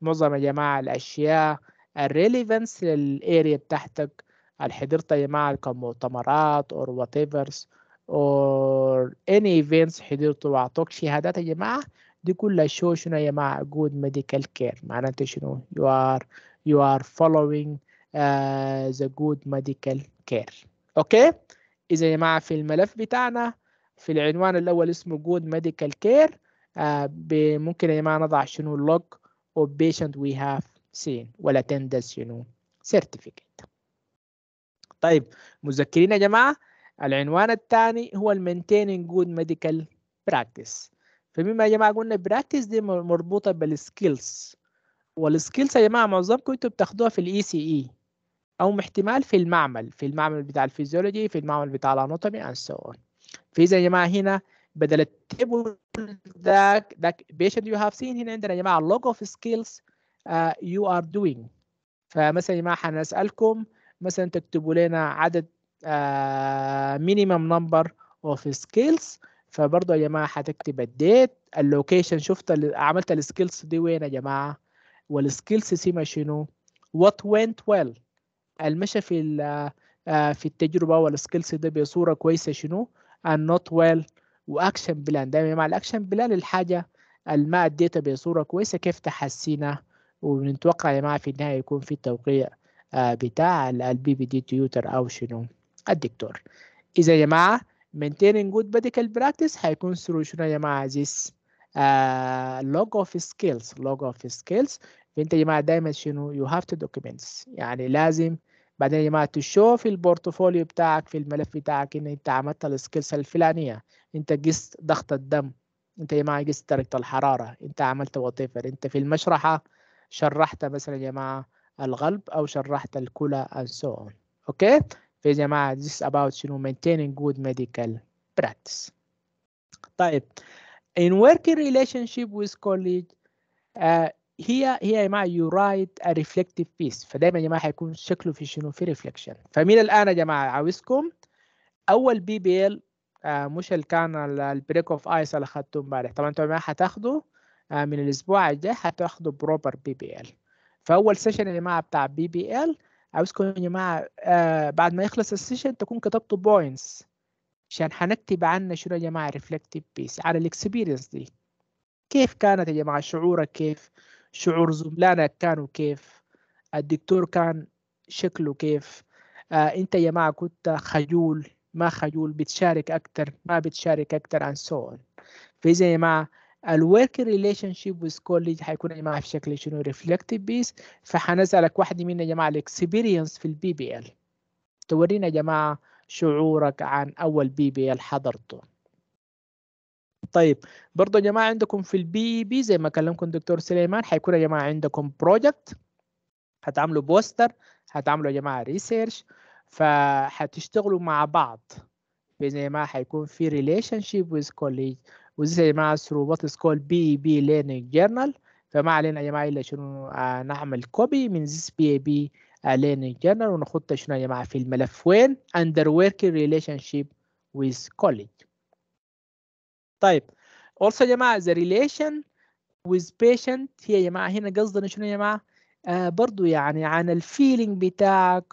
معظم يا جماعه الاشياء الريليفنس للاريا بتاعتك هل حضرت يا جماعه كمؤتمرات اور وات ايفرز اور اني ايفنتس حضرت واعطوك شهادات يا جماعه دي كلها شو شنو يا جماعه جود ميديكال كير معناته شنو يو ار يو ار فولوينج ذا جود ميديكال كير اوكي اذا يا جماعه في الملف بتاعنا في العنوان الاول اسمه جود ميديكال كير آه، ممكن يا جماعه نضع شنو log of patient we have seen تندس شنو certificate طيب مذكرين يا جماعه العنوان الثاني هو maintaining good medical practice فبما يا جماعه قلنا براكتس دي مربوطه بالسكيلز والسكيلز يا جماعه معظمكم انتوا بتاخدوها في الاي سي e اي e، او احتمال في المعمل في المعمل بتاع الفيزيولوجي في المعمل بتاع الاناتومي اند سو اون فاذا يا جماعه هنا بدل التيبل ذاك ذاك patient you have seen هنا عندنا يا جماعه log of skills يو uh, you are doing فمثلا يا جماعه هنسالكم مثلا تكتبوا لنا عدد مينيمم uh, minimum number of skills فبرضه يا جماعه هتكتب الديت اللوكيشن شفت عملت السكيلز دي وين يا جماعه والسكيلز سيما شنو وات went ويل well. المشى في uh, في التجربه والسكيلز ده بصوره كويسه شنو and not well واكشن بلان دايما مع الاكشن بلان الحاجه الماء الداتا بصوره كويسه كيف تحسينا ونتوقع يا جماعه في النهايه يكون في توقيع آه، بتاع البي بي دي تيوتر او شنو الدكتور اذا يا جماعه maintaining good medical practice هيكون ثرو شنو يا جماعه this لوج آه، log of skills log of skills فانت يا جماعه دايما شنو you have to دوكيومنتس يعني لازم بعدين يا جماعه تشوف البورتفوليو بتاعك في الملف بتاعك ان انت عملت السكيلز الفلانيه انت قست ضغط الدم انت يا جماعه قست درجه الحراره انت عملت وطيفر انت في المشرحه شرحت مثلا يا جماعه الغلب او شرحت الكلى and so on اوكي في جماعه this about شنو maintaining good medical practice طيب in working relationship with colleague uh, هي هي يا جماعه يو رايت ريفلكتيف بيس فدايما يا جماعه حيكون شكله في شنو في ريفلكشن فمن الان يا جماعه عاوزكم اول بي بي ال آه مش اللي كان البريك اوف ايس اللي اخذته امبارح طبعا انتوا يا جماعه هتاخده آه من الاسبوع الجاي هتاخده بروبر بي بي ال فاول سيشن يا جماعه بتاع بي بي ال عاوزكم يا جماعه آه بعد ما يخلص السيشن تكون كتبتوا بوينتس عشان هنكتب عنه شنو يا جماعه ريفلكتيف بيس على الاكسبيرينس دي كيف كانت يا جماعه شعورك كيف شعور زملائنا كانوا كيف الدكتور كان شكله كيف آه انت يا جماعه كنت خجول ما خجول بتشارك اكتر ما بتشارك اكتر عن سؤال فاذا يا جماعه الورك ريليشن شيب ويز كوليج حيكون يا جماعه في شكل شنو ريفلكتيف بيس فحنسالك واحده منا يا جماعه الاكسبيرينس في البي بي ال تورينا يا جماعه شعورك عن اول بي بي ال حضرته طيب برضه يا جماعه عندكم في البي بي زي ما كلمكم دكتور سليمان حيكون يا جماعه عندكم بروجكت هتعملوا بوستر هتعملوا يا جماعه ريسيرش فهتشتغلوا مع بعض بإذن ما حيكون في ريليشن شيب ويز كوليج وزي يا جماعة از كول بي بي ليرنينج جورنال فما علينا يا جماعة إلا شنو آه، نعمل كوبي من ذيس بي بي ليرنينج آه، جورنال ونحط شنو يا جماعة في الملف وين أندر وركينج ريليشن شيب ويز كوليج طيب also يا جماعه the relation with patient هي يا جماعه هنا قصدنا شنو يا جماعه آه برضو يعني عن الفيلينج بتاعك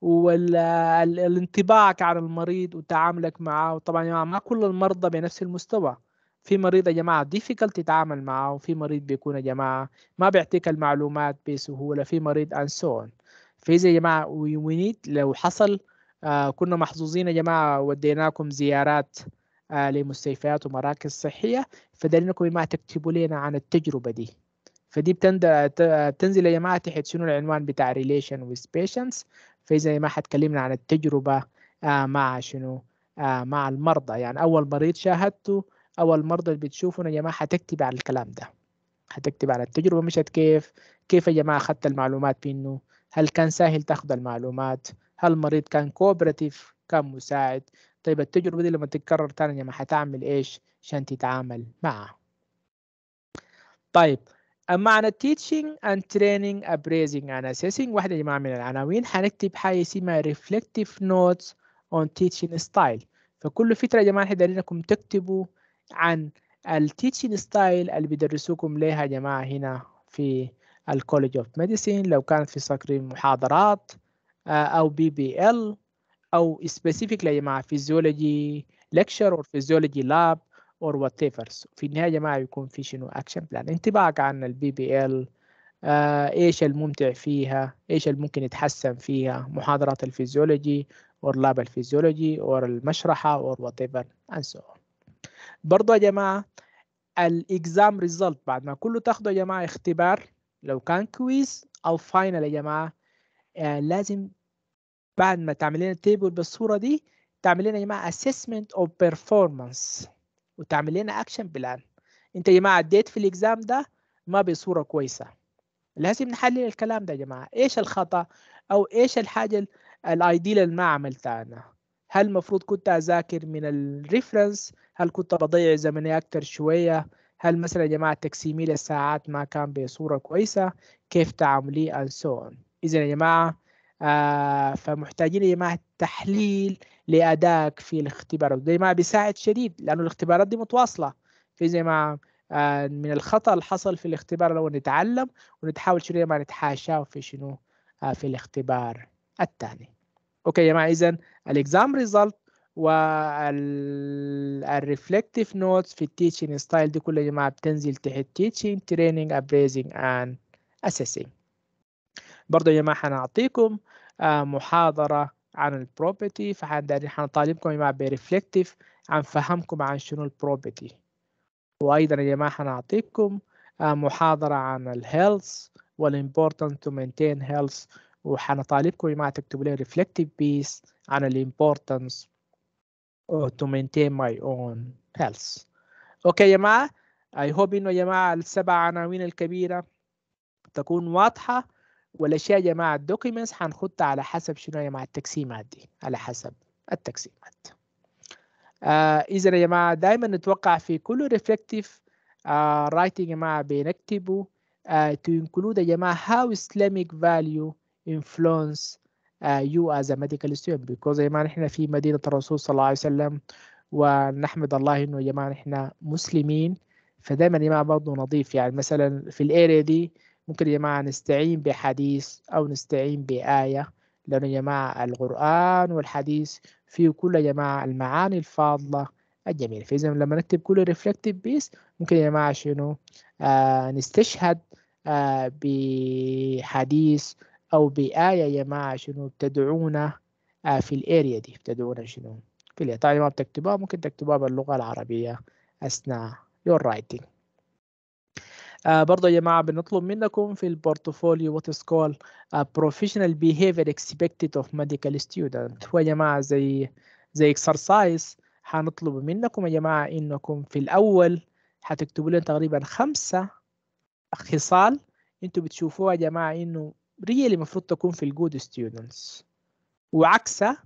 والانطباعك عن المريض وتعاملك معه وطبعا يا جماعه ما كل المرضى بنفس المستوى في مريض يا جماعه difficult تتعامل معه وفي مريض بيكون يا جماعه ما بيعطيك المعلومات بسهوله في مريض and so on فاذا يا جماعه we need لو حصل آه كنا محظوظين يا جماعه وديناكم زيارات لمستشفيات ومراكز صحيه فدارينكم يا جماعه تكتبوا لنا عن التجربه دي فدي بتنزل يا جماعه تحت شنو العنوان بتاع ريليشن ويز بيشنتس فاذا ما حتكلمنا عن التجربه آه، مع شنو آه، مع المرضى يعني اول مريض شاهدته اول مرضى اللي بتشوفهم يا جماعه حتكتب على الكلام ده حتكتب على التجربه مشت كيف كيف يا جماعه اخذت المعلومات منه هل كان سهل تاخذ المعلومات هل المريض كان كوبراتيف كان مساعد طيب التجربة دي لما تتكرر تاني يعني ما هتعمل إيش عشان تتعامل معها طيب أما عن التيتشنج and training appraising and assessing واحدة يا جماعة من العناوين هنكتب حاجة اسمها reflective notes on teaching style فكل فترة يا جماعة حدارينكم انكم تكتبوا عن التيتشنج ستايل اللي بيدرسوكم ليها يا جماعة هنا في الكوليج اوف ميديسين لو كانت في سكرين محاضرات آه، أو بي بي ال او specifically يا جماعه physiology lecture or physiology lab or whatever في النهايه يا جماعه بيكون في شنو action plan انطباعك عن البي بي ال آه ايش الممتع فيها ايش الممكن يتحسن فيها محاضرات الفيزيولوجي or لاب الفيزيولوجي or المشرحه or whatever and so on برضو يا جماعه الاكزام ريزلت بعد ما كله تاخده يا جماعه اختبار لو كان كويس او فاينل يا جماعه آه لازم بعد ما تعمل لنا تيبل بالصوره دي تعمل لنا يا جماعه assessment of performance وتعمل لنا action plan انت يا جماعه عديت في الاكزام ده ما بصوره كويسه لازم نحلل الكلام ده يا جماعه ايش الخطا او ايش الحاجه الايديال اللي ما عملتها انا هل المفروض كنت اذاكر من الريفرنس هل كنت بضيع زمني اكتر شويه هل مثلا يا جماعه تقسيمي للساعات ما كان بصوره كويسه كيف تعملي and so on اذا يا جماعه آه فمحتاجين يا جماعه تحليل لادائك في الاختبارات ده ما بيساعد شديد لانه الاختبارات دي متواصله في زي ما آه من الخطا اللي حصل في الاختبار لو نتعلم ونتحاول شنو ما نتحاشاه في شنو آه في الاختبار الثاني اوكي يا جماعه اذا الاكزام ريزلت والريفلكتيف نوتس في التيتشين ستايل دي كلها يا جماعه بتنزل تحت تيتشين تريننج ابريزنج اند اسيسنج برضه يا جماعه هنعطيكم آه، محاضرة عن البروبرتي يعني فحنطالبكم يا جماعة بريفلكتيف عن فهمكم عن شنو البروبرتي وأيضا يا جماعة حنعطيكم آه، محاضرة عن الهيلث والimportant to maintain health وحنطالبكم يا جماعة تكتبوا لي reflective piece عن الimportance to maintain my own health اوكي يا جماعة I hope انه يا جماعة السبع عناوين الكبيرة تكون واضحة والاشياء يا جماعه الدوكيومنتس هنخطها على حسب شنو يا جماعه التقسيمات دي على حسب التقسيمات آه اذا يا جماعه دائما نتوقع في كل ريفلكتيف رايتنج آه، يا جماعه بنكتبه تو آه، to include يا جماعه how Islamic value influence يو آه، you as a medical student because يا جماعه احنا في مدينه الرسول صلى الله عليه وسلم ونحمد الله انه يا جماعه احنا مسلمين فدايما يا جماعه برضه نضيف يعني مثلا في الاريا دي ممكن يا جماعة نستعين بحديث أو نستعين بآية لأن يا جماعة القرآن والحديث فيه كل يا جماعة المعاني الفاضلة الجميلة فإذا لما نكتب كل ريفلكتيف بيس ممكن يا جماعة شنو آه نستشهد آه بحديث أو بآية يا جماعة شنو تدعونا آه في الأريا دي تدعونا شنو في الأريا ما بتكتبوها ممكن تكتبوها باللغة العربية أثناء your writing آه برضه يا جماعه بنطلب منكم في البورتفوليو what is called بروفيشنال professional behavior expected of medical هو يا جماعه زي زي exercise هنطلب منكم يا جماعه انكم في الاول هتكتبوا لنا تقريبا خمسه خصال انتوا بتشوفوها يا جماعه انه ريالي المفروض تكون في الجود ستودنتس وعكسها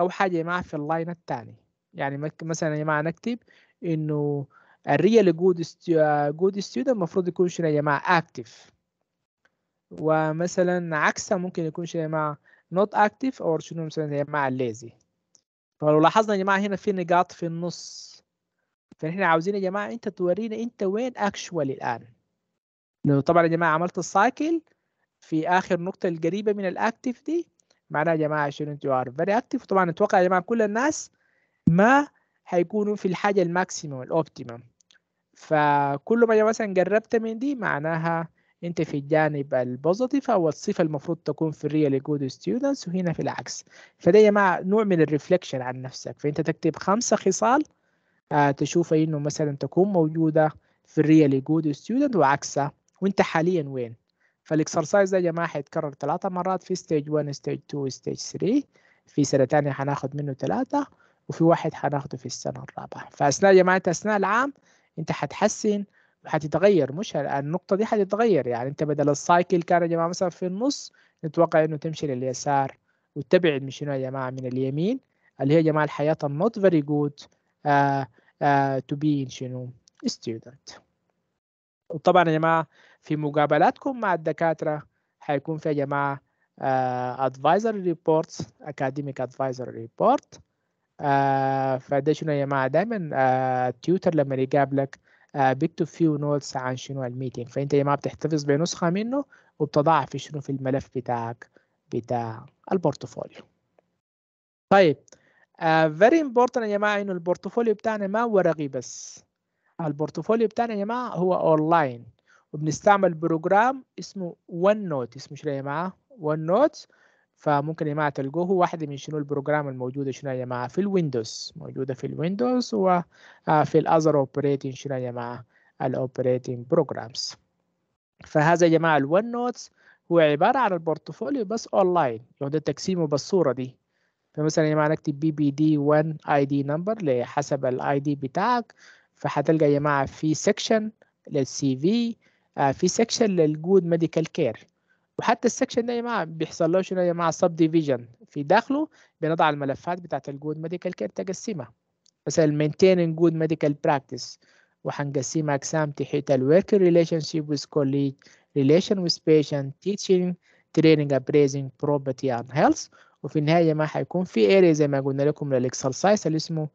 او حاجه يا جماعه في اللاين الثاني يعني مثلا يا جماعه نكتب انه الريال جود جود ستودنت المفروض يكون شنو يا جماعه اكتف ومثلا عكسها ممكن يكون شنو يا جماعه نوت اكتف او شنو مثلا يا جماعه ليزي فلو لاحظنا يا جماعه هنا في نقاط في النص فاحنا عاوزين يا جماعه انت تورينا انت وين اكشوالي الان لو طبعا يا جماعه عملت السايكل في اخر نقطه القريبه من الاكتف دي معناها يا جماعه شنو انتوا ار فيري اكتف طبعا اتوقع يا جماعه كل الناس ما هيكونوا في الحاجه الماكسيمم الاوبتيمم فكل ما مثلا جربت من دي معناها انت في الجانب البوزيتيف او الصفه المفروض تكون في الريال جود ستودنتس وهنا في العكس فده يا جماعه نوع من الريفليكشن عن نفسك فانت تكتب خمسه خصال آه، تشوف انه مثلا تكون موجوده في الريال جود ستودنت وعكسها وانت حاليا وين فالاكسرسايز ده يا جماعه هيتكرر ثلاثه مرات في ستيج 1 ستيج 2 ستيج 3 في سنه ثانيه هناخد منه ثلاثه وفي واحد هناخده في السنه الرابعه فاثناء يا جماعه اثناء العام انت حتحسن وحتتغير مش النقطه دي حتتغير يعني انت بدل السايكل كان يا جماعه مثلا في النص نتوقع انه تمشي لليسار وتبعد من شنو يا جماعه من اليمين اللي هي يا جماعه الحياه النوت فيري جود تو بي شنو ستودنت وطبعا يا جماعه في مقابلاتكم مع الدكاتره حيكون في يا جماعه uh, advisory reports academic advisory report آه فده شنو يا جماعه دايما آه التيوتر لما يقابلك آه بيكتب فيه نوتس عن شنو الميتنج فانت يا جماعه بتحتفظ بنسخه منه وبتضعها في شنو في الملف بتاعك بتاع البورتفوليو طيب آه very important يا جماعه انه البورتفوليو بتاعنا ما ورقي بس البورتفوليو بتاعنا يا جماعه هو اونلاين وبنستعمل بروجرام اسمه ون نوت اسمه شنو يا جماعه ون نوت فممكن يا جماعه تلقوه واحده من شنو البروجرام الموجوده شنو يا جماعه في الويندوز موجوده في الويندوز وفي آه، الاذر اوبريتنج شنو يا جماعه الاوبريتنج بروجرامز فهذا يا جماعه الون نوتس هو عباره عن البورتفوليو بس اونلاين يعني تقسيمه بالصوره دي فمثلا يا جماعه نكتب بي بي دي 1 اي دي نمبر لحسب الاي دي بتاعك فهتلقى يا جماعه في سيكشن للسي آه، في في سيكشن للجود ميديكال كير وحتى السكشن ده يا جماعه بيحصل له شنو يا جماعه سب ديفيجن في داخله بنضع الملفات بتاعه الجود ميديكال كير تقسيمها مثلا مينتيننج جود ميديكال براكتس وهنقسمها اقسام تحت الورك ريليشن شيب ويز كوليج ريليشن ويز بيشنت تيتشنج تريننج ابريزنج بروبرتي اند هيلث وفي النهايه يا جماعه هيكون في اريا زي ما قلنا لكم للاكسرسايز اللي اسمه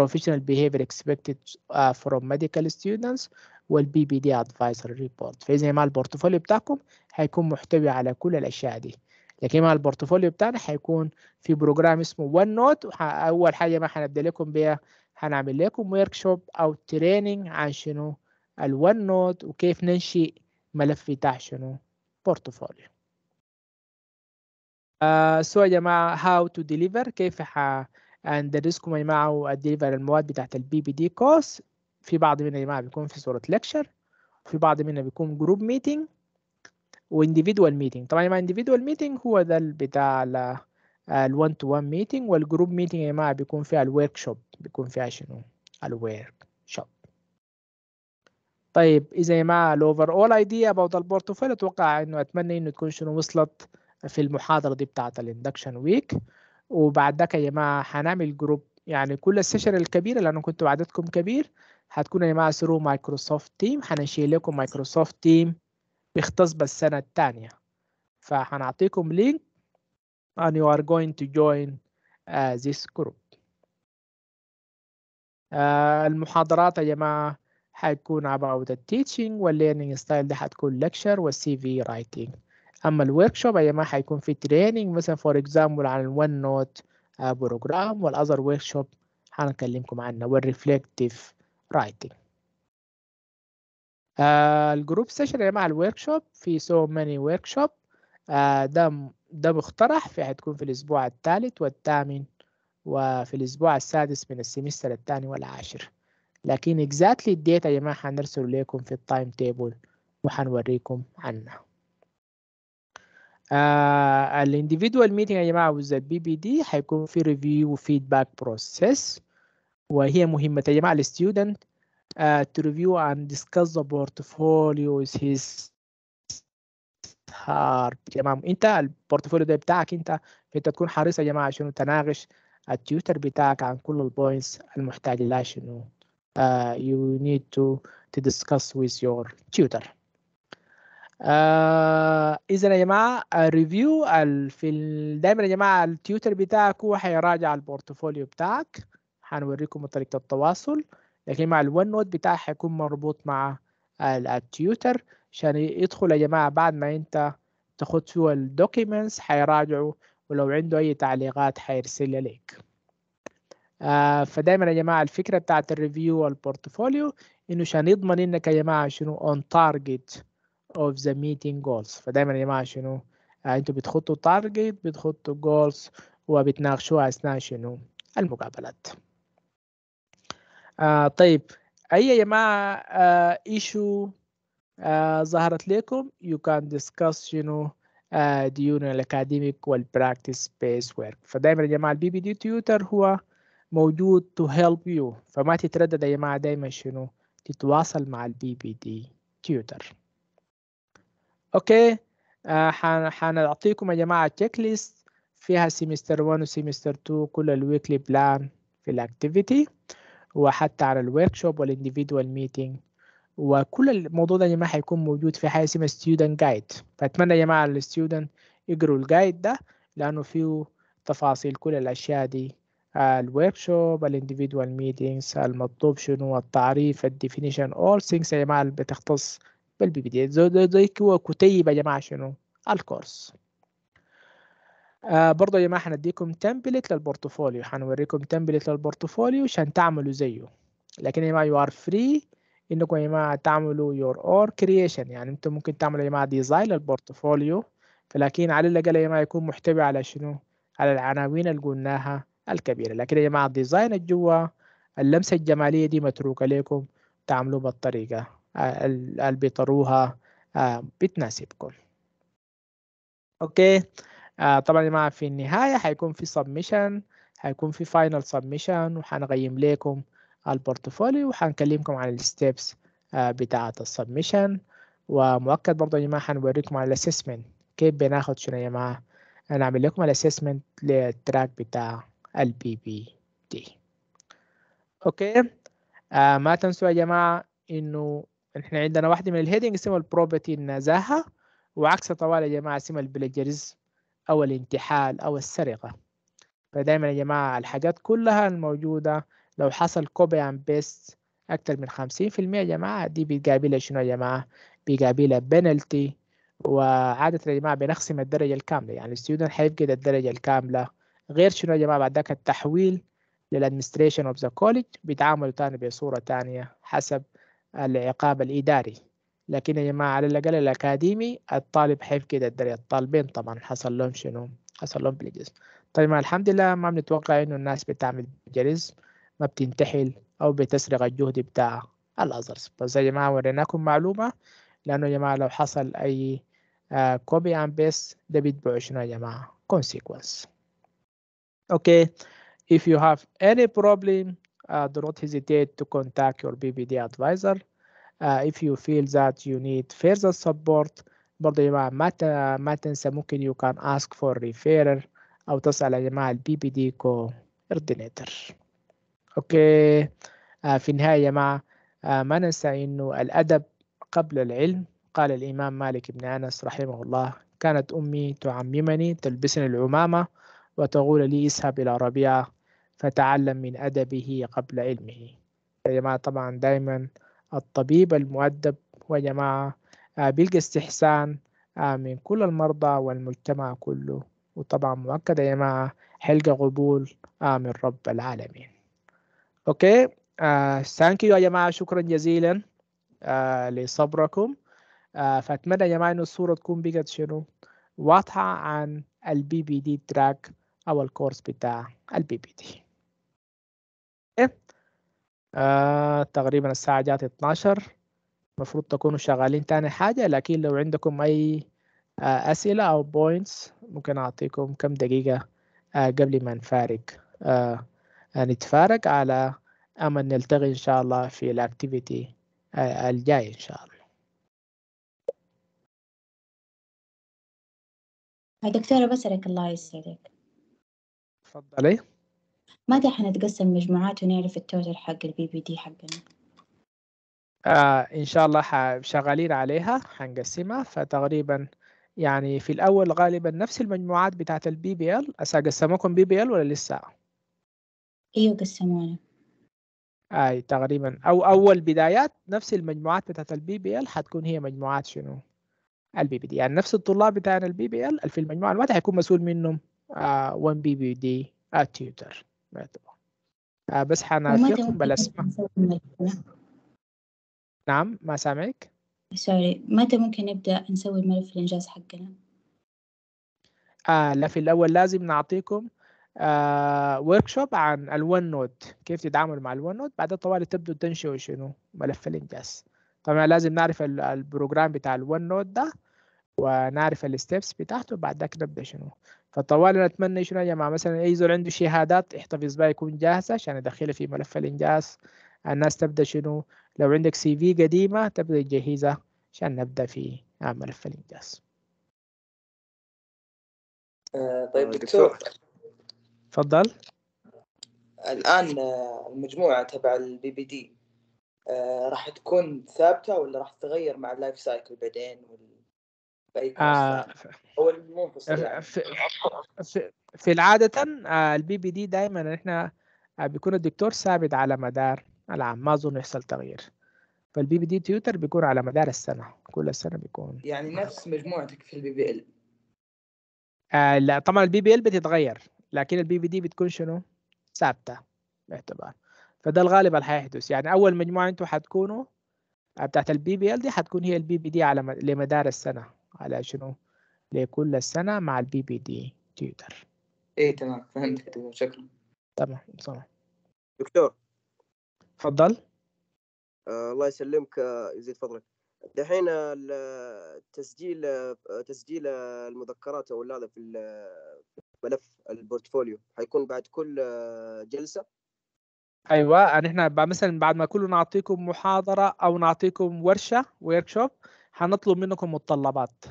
professional behavior expected uh, from medical students والبي بي دي ادفايزر ريبورت فاذا مع البورتفوليو بتاعكم هيكون محتوي على كل الاشياء دي لكن مع البورتفوليو بتاعنا هيكون في بروجرام اسمه ون نوت اول حاجه ما هنبدا لكم بيها هنعمل لكم ورك شوب او تريننج عن شنو الون نوت وكيف ننشئ ملف بتاع شنو بورتفوليو آه سو يا جماعه هاو تو ديليفر كيف ح يا جماعه واديليفر المواد بتاعت البي بي دي كورس في بعض منها يا جماعه بيكون في صوره ليكشر وفي بعض منها بيكون جروب ميتنج وانديفيدوال ميتنج طبعا يا جماعه انديفيدوال ميتنج هو ده بتاع ال1 تو 1 ميتنج والجروب ميتنج يا جماعه بيكون فيها الورك شوب بيكون فيها شنو الورك شوب طيب اذا يا جماعه الاوفر اول ايديا اباوت البورتفوليو اتوقع انه اتمنى انه تكون شنو وصلت في المحاضره دي بتاعه الاندكشن ويك وبعد ده يا جماعه هنعمل جروب يعني كل السيشن الكبيره لانه كنت وعدتكم كبير هتكون يا جماعه ثرو مايكروسوفت تيم هنشيل لكم مايكروسوفت تيم بيختص بالسنه الثانيه فهنعطيكم لينك and you are going to join uh, this group uh, المحاضرات يا جماعه هتكون about the teaching والlearning style ده هتكون lecture والسي في رايتنج اما الورك شوب يا جماعه هيكون في تريننج مثلا فور اكزامبل عن الون نوت بروجرام والاذر ورك شوب هنكلمكم عنه والريفلكتيف writing. آه الجروب سيشن يا جماعة الورك شوب في سو ماني ورك شوب ده ده مقترح في هتكون في الأسبوع الثالث والثامن وفي الأسبوع السادس من السمستر الثاني والعاشر لكن اكزاكتلي الديتا يا جماعة هنرسله لكم في التايم تيبل وحنوريكم عنها آه الانديفيدوال ميتنج يا جماعة بي بي دي هيكون في ريفيو وفيدباك بروسيس وهي مهمة يا جماعة student uh, to review and discuss the portfolio is his hard جماعة انت البورتفوليو ده بتاعك انت انت تكون حريص يا جماعة شنو تناقش التيوتر بتاعك عن كل البوينتس المحتاج لها شنو uh, you need to, to discuss with your tutor آه uh, اذا يا جماعه uh, الريفيو في دايما يا جماعه التيوتر بتاعك هو هيراجع البورتفوليو بتاعك هنوريكم طريقة التواصل لكن مع الون نوت بتاعي هيكون مربوط مع التيوتر عشان يدخل يا جماعة بعد ما انت تاخد فيه الدوكيمنتس هيراجعه ولو عنده أي تعليقات هيرسلها لك آه فدايما يا جماعة الفكرة بتاعت الريفيو والبورتفوليو إنه عشان يضمن إنك يا جماعة شنو on target of the meeting goals فدايما يا جماعة شنو آه أنتوا بتخطوا target بتخطوا goals وبتناقشوها أثناء شنو المقابلات آه، طيب اي يا جماعه ايشو آه، آه، ظهرت لكم يو كان ديسكاس شنو ديون الاكاديميك والبراكتس بيس ورك فدايما يا جماعه البي بي دي تيوتر هو موجود تو هيلب يو فما تتردد يا جماعه دايما شنو تتواصل مع البي بي دي تيوتر اوكي حنعطيكم يا جماعه تشيك ليست فيها سيمستر 1 وسيمستر 2 كل الويكلي بلان في الاكتيفيتي وحتى على شوب والانديفيدوال ميتنج وكل الموضوع ده يا جماعه هيكون موجود في حاجه اسمها ستودنت جايد فاتمنى يا جماعه الستودنت يقروا الجايد ده لانه فيه تفاصيل كل الاشياء دي الورك شوب الانديفيدوال ميتنجز المطلوب شنو التعريف الديفينيشن اول ثينجز يا جماعه بتختص بالبي بي دي زي كتيب يا جماعه شنو الكورس آه برضه يا جماعه هنديكم تمبلت للبورتفوليو هنوريكم تمبلت للبورتفوليو عشان تعملوا زيه لكن يا جماعه يو ار فري انكم يا جماعه تعملوا يور اور كرييشن يعني انتم ممكن تعملوا يا جماعه ديزاين للبورتفوليو فلكن على الاقل يا جماعه يكون محتوي على شنو على العناوين اللي قلناها الكبيره لكن يا جماعه الديزاين الجوا اللمسه الجماليه دي متروكه لكم تعملوا بالطريقه آه، اللي بيطروها آه، بتناسبكم اوكي آه طبعا يا جماعه في النهايه هيكون في سبمشن هيكون في فاينل سبمشن وحنقيم لكم البورتفوليو وحنكلمكم عن الستبس آه بتاعه السبمشن ومؤكد برضه يا جماعه حنوريكم على الاسسمنت كيف بناخد شنو يا جماعه نعمل لكم الاسسمنت للتراك بتاع البي بي دي اوكي آه ما تنسوا يا جماعه انه احنا عندنا واحده من الهيدنج اسمها البروبرتي النزاهه وعكسها طوال يا جماعه اسمها البلجرز أو الانتحال أو السرقة فدايما يا جماعة الحاجات كلها الموجودة لو حصل كوبي عن بيست أكتر من خمسين في المية يا جماعة دي بيقابلها شنو يا جماعة بيقابلها بنالتي وعادة يا جماعة بنقسم الدرجة الكاملة يعني الستودنت حيفقد الدرجة الكاملة غير شنو يا جماعة بعد ذاك التحويل للأدمستريشن اوف ذا كوليج بيتعاملوا تاني بصورة تانية حسب العقاب الإداري لكن يا جماعة على الأقل الأكاديمي الطالب حيف كده الدرجة الطالبين طبعا حصل لهم شنو حصل لهم بليجز طيب الحمد لله ما بنتوقع إنه الناس بتعمل بلجزم ما بتنتحل أو بتسرق الجهد بتاع الأزرس بس يا جماعة وريناكم معلومة لأنه يا جماعة لو حصل أي آه، كوبي عن بيس ده بيتبعوا شنو يا جماعة consequence أوكي if you have any problem uh, do not hesitate to contact your BBD advisor Uh, if you feel that you need further support برضه يا جماعة ما ما تنسى ممكن you can ask for referral أو تسأل يا جماعة البي بي دي coordinator أوكي uh, في النهاية يا جماعة uh, ما ننسى إنه الأدب قبل العلم قال الإمام مالك بن أنس رحمه الله كانت أمي تعممني تلبسني العمامة وتقول لي اذهب إلى ربيعة فتعلم من أدبه قبل علمه يا جماعة طبعا دايما الطبيب المؤدب وجماعة آه، بلقى استحسان آه، من كل المرضى والمجتمع كله وطبعا مؤكد يا جماعة حلقة قبول آه، من رب العالمين أوكي ثانكيو يا جماعة شكرا جزيلا لصبركم فأتمنى يا جماعة إن الصورة تكون بقت شنو واضحة عن البي بي دي تراك أو الكورس بتاع البي بي دي آه تقريبا الساعة جات 12 المفروض تكونوا شغالين تاني حاجة لكن لو عندكم أي آه أسئلة أو بوينتس ممكن أعطيكم كم دقيقة آه قبل ما نفارق آه, آه، نتفارق على أما نلتقي إن شاء الله في الأكتيفيتي آه الجاي إن شاء الله آه، دكتورة بسألك الله يسعدك تفضلي متى حنتقسم مجموعات ونعرف التوتر حق البي بي دي حقنا؟ آه إن شاء الله شغالين عليها هنقسمها فتقريبا يعني في الأول غالبا نفس المجموعات بتاعة البي بي ال أسا قسموكم بي بي ال ولا لسه؟ أيوة قسمونا أي تقريبا أو أول بدايات نفس المجموعات بتاعة البي بي ال حتكون هي مجموعات شنو؟ البي بي دي يعني نفس الطلاب بتاعنا البي بي ال في المجموعة الواحدة حيكون مسؤول منهم 1 بي بي دي التيوتر آه، بس حنا بلا اسمع نعم ما سامعك سوري متى ممكن نبدأ نسوي ملف الإنجاز حقنا؟ آه لا في الأول لازم نعطيكم آه ورك شوب عن الون نوت كيف تتعامل مع الون نوت بعدين طوال تبدوا تنشئوا شنو ملف الإنجاز طبعا لازم نعرف البروجرام بتاع الون نوت ده ونعرف الستبس بتاعته بعد ذاك نبدأ شنو فطوال نتمنى اتمنى شنو يا جماعه مثلا اي زول عنده شهادات احتفظ بها يكون جاهزه عشان ادخلها في ملف الانجاز الناس تبدا شنو لو عندك سي في قديمه تبدا تجهزها عشان نبدا في آه، ملف الانجاز آه طيب دكتور تفضل الان آه، المجموعه تبع البي بي دي آه راح تكون ثابته ولا راح تتغير مع اللايف سايكل بعدين ولا آه، يعني. يعني. في, العاده آه، البي بي دي دائما احنا آه، بيكون الدكتور ثابت على مدار العام ما اظن يحصل تغيير فالبي بي دي تيوتر بيكون على مدار السنه كل السنه بيكون يعني نفس مجموعتك في البي بي ال آه لا طبعا البي بي ال بتتغير لكن البي بي دي بتكون شنو ثابته باعتبار فده الغالب اللي هيحدث يعني اول مجموعه انتوا حتكونوا بتاعت البي بي ال دي حتكون هي البي بي دي على لمدار السنه على شنو لكل سنة مع البي بي دي تيوتر ايه تمام فهمتك شكرا تمام تمام دكتور تفضل آه الله يسلمك آه، يزيد فضلك دحين التسجيل تسجيل آه، آه، المذكرات او هذا في ملف البورتفوليو حيكون بعد كل جلسه ايوه احنا مثلا بعد ما كله نعطيكم محاضره او نعطيكم ورشه ورك شوب هنطلب منكم متطلبات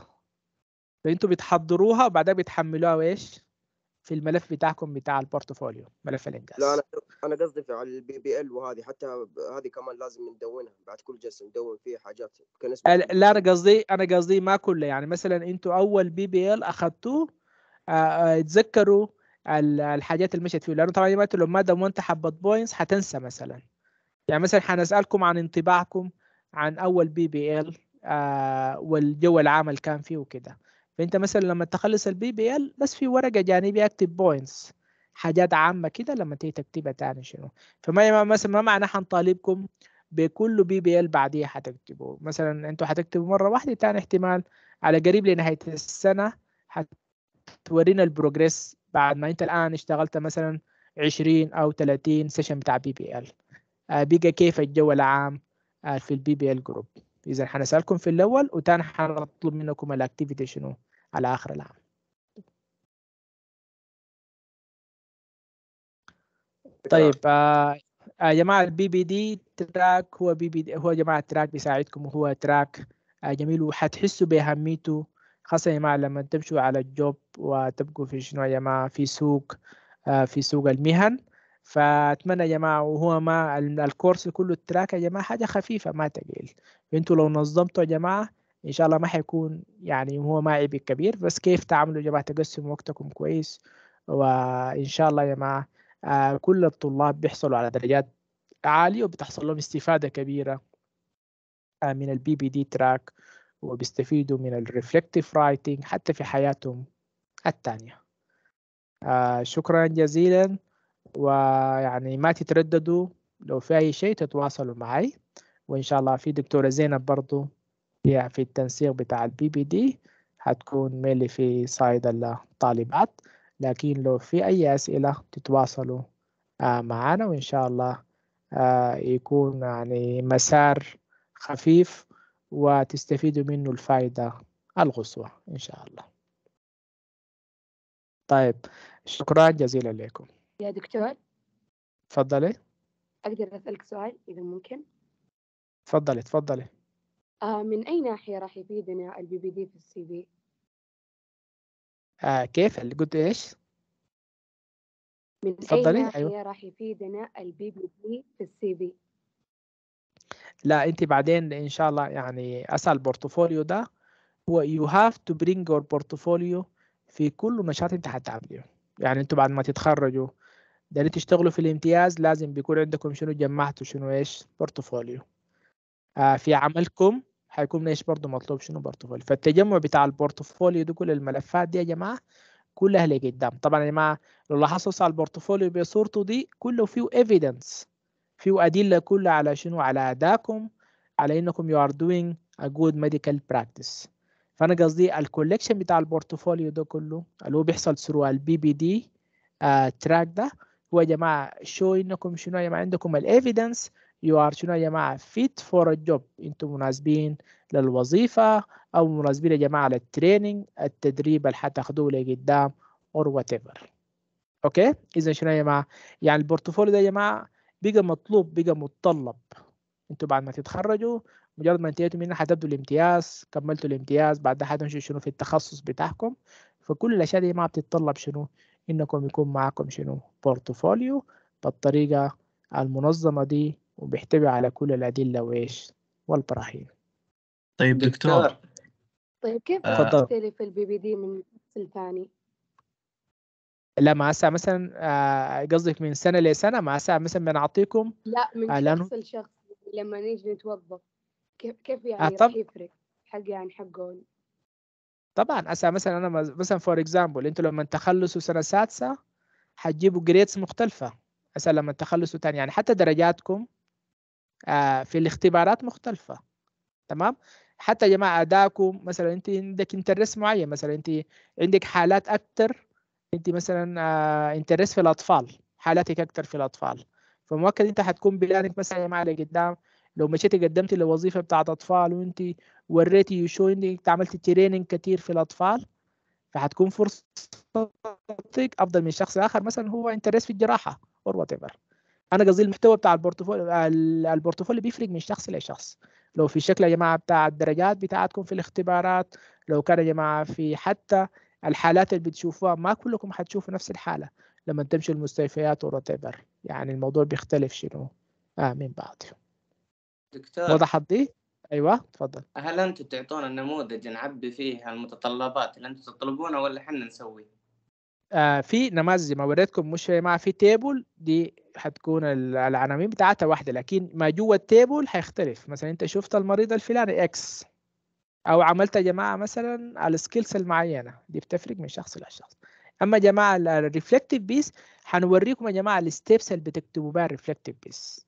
فانتوا بتحضروها وبعدها بتحملوها وايش في الملف بتاعكم بتاع البورتفوليو ملف الانجاز لا انا انا قصدي في البي بي ال وهذه حتى هذه كمان لازم ندونها بعد كل جلسه ندون فيها حاجات كنسبة لا انا قصدي انا قصدي ما كله يعني مثلا انتوا اول بي بي ال اخذتوه اتذكروا آه، آه، الحاجات اللي مشيت فيه لانه طبعا ما لو ما دونت حبه بوينتس هتنسى مثلا يعني مثلا هنسالكم عن انطباعكم عن اول بي بي ال آه، والجو العام اللي كان فيه وكده فانت مثلا لما تخلص البي بي ال بس في ورقه جانبيه اكتب بوينتس حاجات عامه كده لما تيجي تكتبها تاني شنو فما مثلا ما معناه حنطالبكم بكل بي بي ال بعديها حتكتبوا مثلا انتوا حتكتبوا مره واحده تاني احتمال على قريب لنهايه السنه حتورينا البروجريس بعد ما انت الان اشتغلت مثلا 20 او 30 سيشن بتاع بي بي ال بقى كيف الجو العام آه، في البي بي ال جروب اذا حنسالكم في الاول وتاني حنطلب منكم الاكتيفيتي شنو على اخر العام طيب آه يا آه، جماعه البي بي دي تراك هو بي بي دي هو يا جماعه تراك بيساعدكم وهو تراك آه جميل وحتحسوا باهميته خاصه يا جماعه لما تمشوا على الجوب وتبقوا في شنو يا جماعه في سوق آه في سوق المهن فاتمنى يا جماعه وهو ما الكورس كله التراك يا جماعه حاجه خفيفه ما تقيل انتوا لو نظمتوا يا جماعه ان شاء الله ما حيكون يعني هو ما عيب كبير بس كيف تعملوا يا جماعه تقسموا وقتكم كويس وان شاء الله يا جماعه آه، كل الطلاب بيحصلوا على درجات عاليه وبتحصل لهم استفاده كبيره آه، من البي بي دي تراك وبيستفيدوا من الريفلكتيف رايتنج حتى في حياتهم الثانيه آه، شكرا جزيلا ويعني ما تترددوا لو في أي شيء تتواصلوا معي وإن شاء الله في دكتورة زينب برضو هي في التنسيق بتاع البي بي دي هتكون ميلي في صيد الطالبات لكن لو في أي أسئلة تتواصلوا آه، معنا وإن شاء الله آه، يكون يعني مسار خفيف وتستفيدوا منه الفائدة القصوى إن شاء الله طيب شكرا جزيلا لكم يا دكتور تفضلي أقدر أسألك سؤال إذا ممكن تفضلي تفضلي آه من أي ناحية راح يفيدنا البي بي دي في السي في؟ آه كيف اللي قلت إيش؟ من تفضلي أي ناحية أيوة. راح يفيدنا البي بي دي في السي في؟ لا أنت بعدين إن شاء الله يعني أسأل بورتفوليو ده هو you have to bring your portfolio في كل مشروع أنت هتعمليه يعني أنتوا بعد ما تتخرجوا داري تشتغلوا في الامتياز لازم بيكون عندكم شنو جمعتوا شنو ايش بورتفوليو آه في عملكم حيكون ايش برضه مطلوب شنو بورتفوليو فالتجمع بتاع البورتفوليو دي كل الملفات دي يا جماعه كلها اللي قدام طبعا يا جماعه لو لاحظتوا على البورتفوليو بصورته دي كله فيه ايفيدنس فيه ادله كلها على شنو على اداكم على انكم يو ار دوينج ا جود ميديكال براكتس فانا قصدي الكولكشن بتاع البورتفوليو ده كله اللي هو بيحصل ثرو البي بي دي تراك ده هو يا جماعه شو انكم شنو يا جماعه عندكم الايفيدنس يو ار شنو يا جماعه فيت فور الجوب انتم مناسبين للوظيفه او مناسبين يا جماعه للتريننج التدريب اللي حتاخدوه لقدام اور وات ايفر اوكي اذا شنو يا جماعه يعني البورتفوليو ده يا جماعه بقى مطلوب بقى متطلب انتم بعد ما تتخرجوا مجرد ما انتهيتوا منها حتبدوا الامتياز كملتوا الامتياز بعدها حتمشوا شنو في التخصص بتاعكم فكل الاشياء دي ما بتتطلب شنو انكم يكون معاكم شنو بورتفوليو بالطريقه المنظمه دي وبيحتوي على كل الادله وايش والبراهين طيب دكتور طيب كيف آه. تختلف البي بي دي من الثاني لا مع ساعة مثلا آه، قصدك من سنة لسنة مع ساعة مثلا بنعطيكم لا من آه، شخص لشخص لما نيجي نتوظف كيف كيف يعني آه يفرق حق عن يعني حقه طبعا اسا مثلا انا مثلا فور اكزامبل انتوا لما تخلصوا سنه سادسه حتجيبوا جريدز مختلفه اسا لما تخلصوا تاني يعني حتى درجاتكم آه، في الاختبارات مختلفه تمام حتى يا جماعه اداكم مثلا انت عندك انترس معين مثلا انت عندك حالات اكثر انت مثلا انترس آه، في الاطفال حالاتك اكثر في الاطفال فمؤكد انت حتكون بلانك مثلا يا جماعه لقدام لو مشيتي قدمتي لوظيفه بتاعت اطفال وانت وريتي شو انك عملتي تريننج كتير في الاطفال فهتكون فرصتك افضل من شخص اخر مثلا هو انترست في الجراحه اور وات ايفر انا قصدي المحتوى بتاع البورتفوليو البورتفوليو بيفرق من شخص لشخص لو في شكل يا جماعه بتاع الدرجات بتاعتكم في الاختبارات لو كان يا جماعه في حتى الحالات اللي بتشوفوها ما كلكم حتشوفوا نفس الحاله لما تمشوا المستشفيات اور يعني الموضوع بيختلف شنو آه من بعض دكتور واضح حظي ايوه تفضل هل انتم تعطونا نموذج نعبي فيه المتطلبات اللي انتم تطلبونها ولا احنا نسوي آه في نماذج ما وريتكم مش يا جماعه في تيبل دي حتكون العناوين بتاعتها واحده لكن ما جوه التيبل هيختلف مثلا انت شفت المريض الفلاني اكس او عملت يا جماعه مثلا على السكيلز المعينه دي بتفرق من شخص لشخص اما يا جماعه الريفلكتيف بيس هنوريكم يا جماعه الستبس اللي بتكتبوا بها الريفلكتيف بيس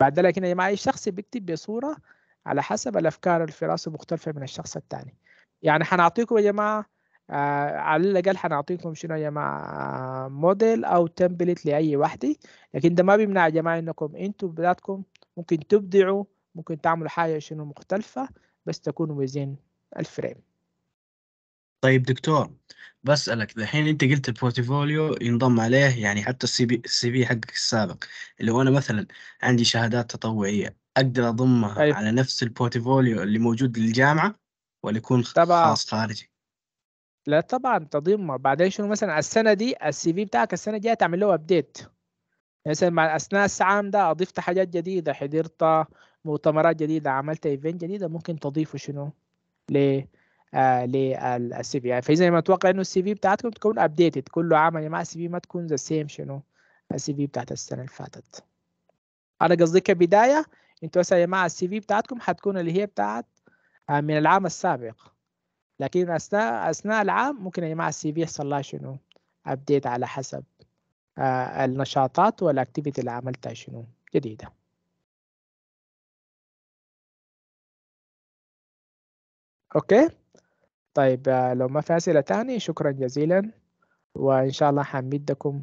بعد ذلك يا جماعه اي شخص بيكتب بصوره على حسب الافكار اللي في راسه مختلفه من الشخص الثاني يعني حنعطيكم يا جماعه آه على الاقل حنعطيكم شنو يا جماعه آه، موديل او تمبلت لاي وحده لكن ده ما بيمنع يا جماعه انكم انتم بذاتكم ممكن تبدعوا ممكن تعملوا حاجه شنو مختلفه بس تكونوا وزين الفريم طيب دكتور بسألك دحين انت قلت البورتفوليو ينضم عليه يعني حتى السي في السي في حقك السابق اللي هو انا مثلا عندي شهادات تطوعية اقدر اضمها أيوة. على نفس البورتفوليو اللي موجود للجامعة ولا يكون طبعا. خاص خارجي؟ لا طبعا تضمه بعدين شنو مثلا السنة دي السي في بتاعك السنة الجاية تعمل له ابديت مثلا مع اثناء العام ده اضفت حاجات جديدة حضرت مؤتمرات جديدة عملت ايفنت جديدة ممكن تضيفه شنو؟ ليه؟ آه، للسي في يعني فاذا ما اتوقع انه السي في بتاعتكم تكون ابديتد كل عام يا جماعه السي في ما تكون ذا سيم شنو السي في بتاعت السنه اللي فاتت انا قصدي كبدايه انتوا يا جماعه السي في بتاعتكم حتكون اللي هي بتاعت آه، من العام السابق لكن اثناء اثناء العام ممكن يا جماعه السي في يحصل لها شنو ابديت على حسب آه، النشاطات والاكتيفيتي اللي عملتها شنو جديده اوكي طيب آه، لو ما في أسئلة تاني شكرا جزيلا وإن شاء الله حمدكم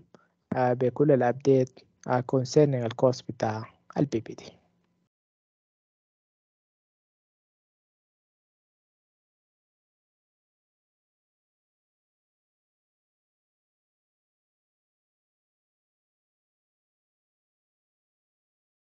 آه، بكل الأبديت آه، concerning الكورس بتاع البي بي دي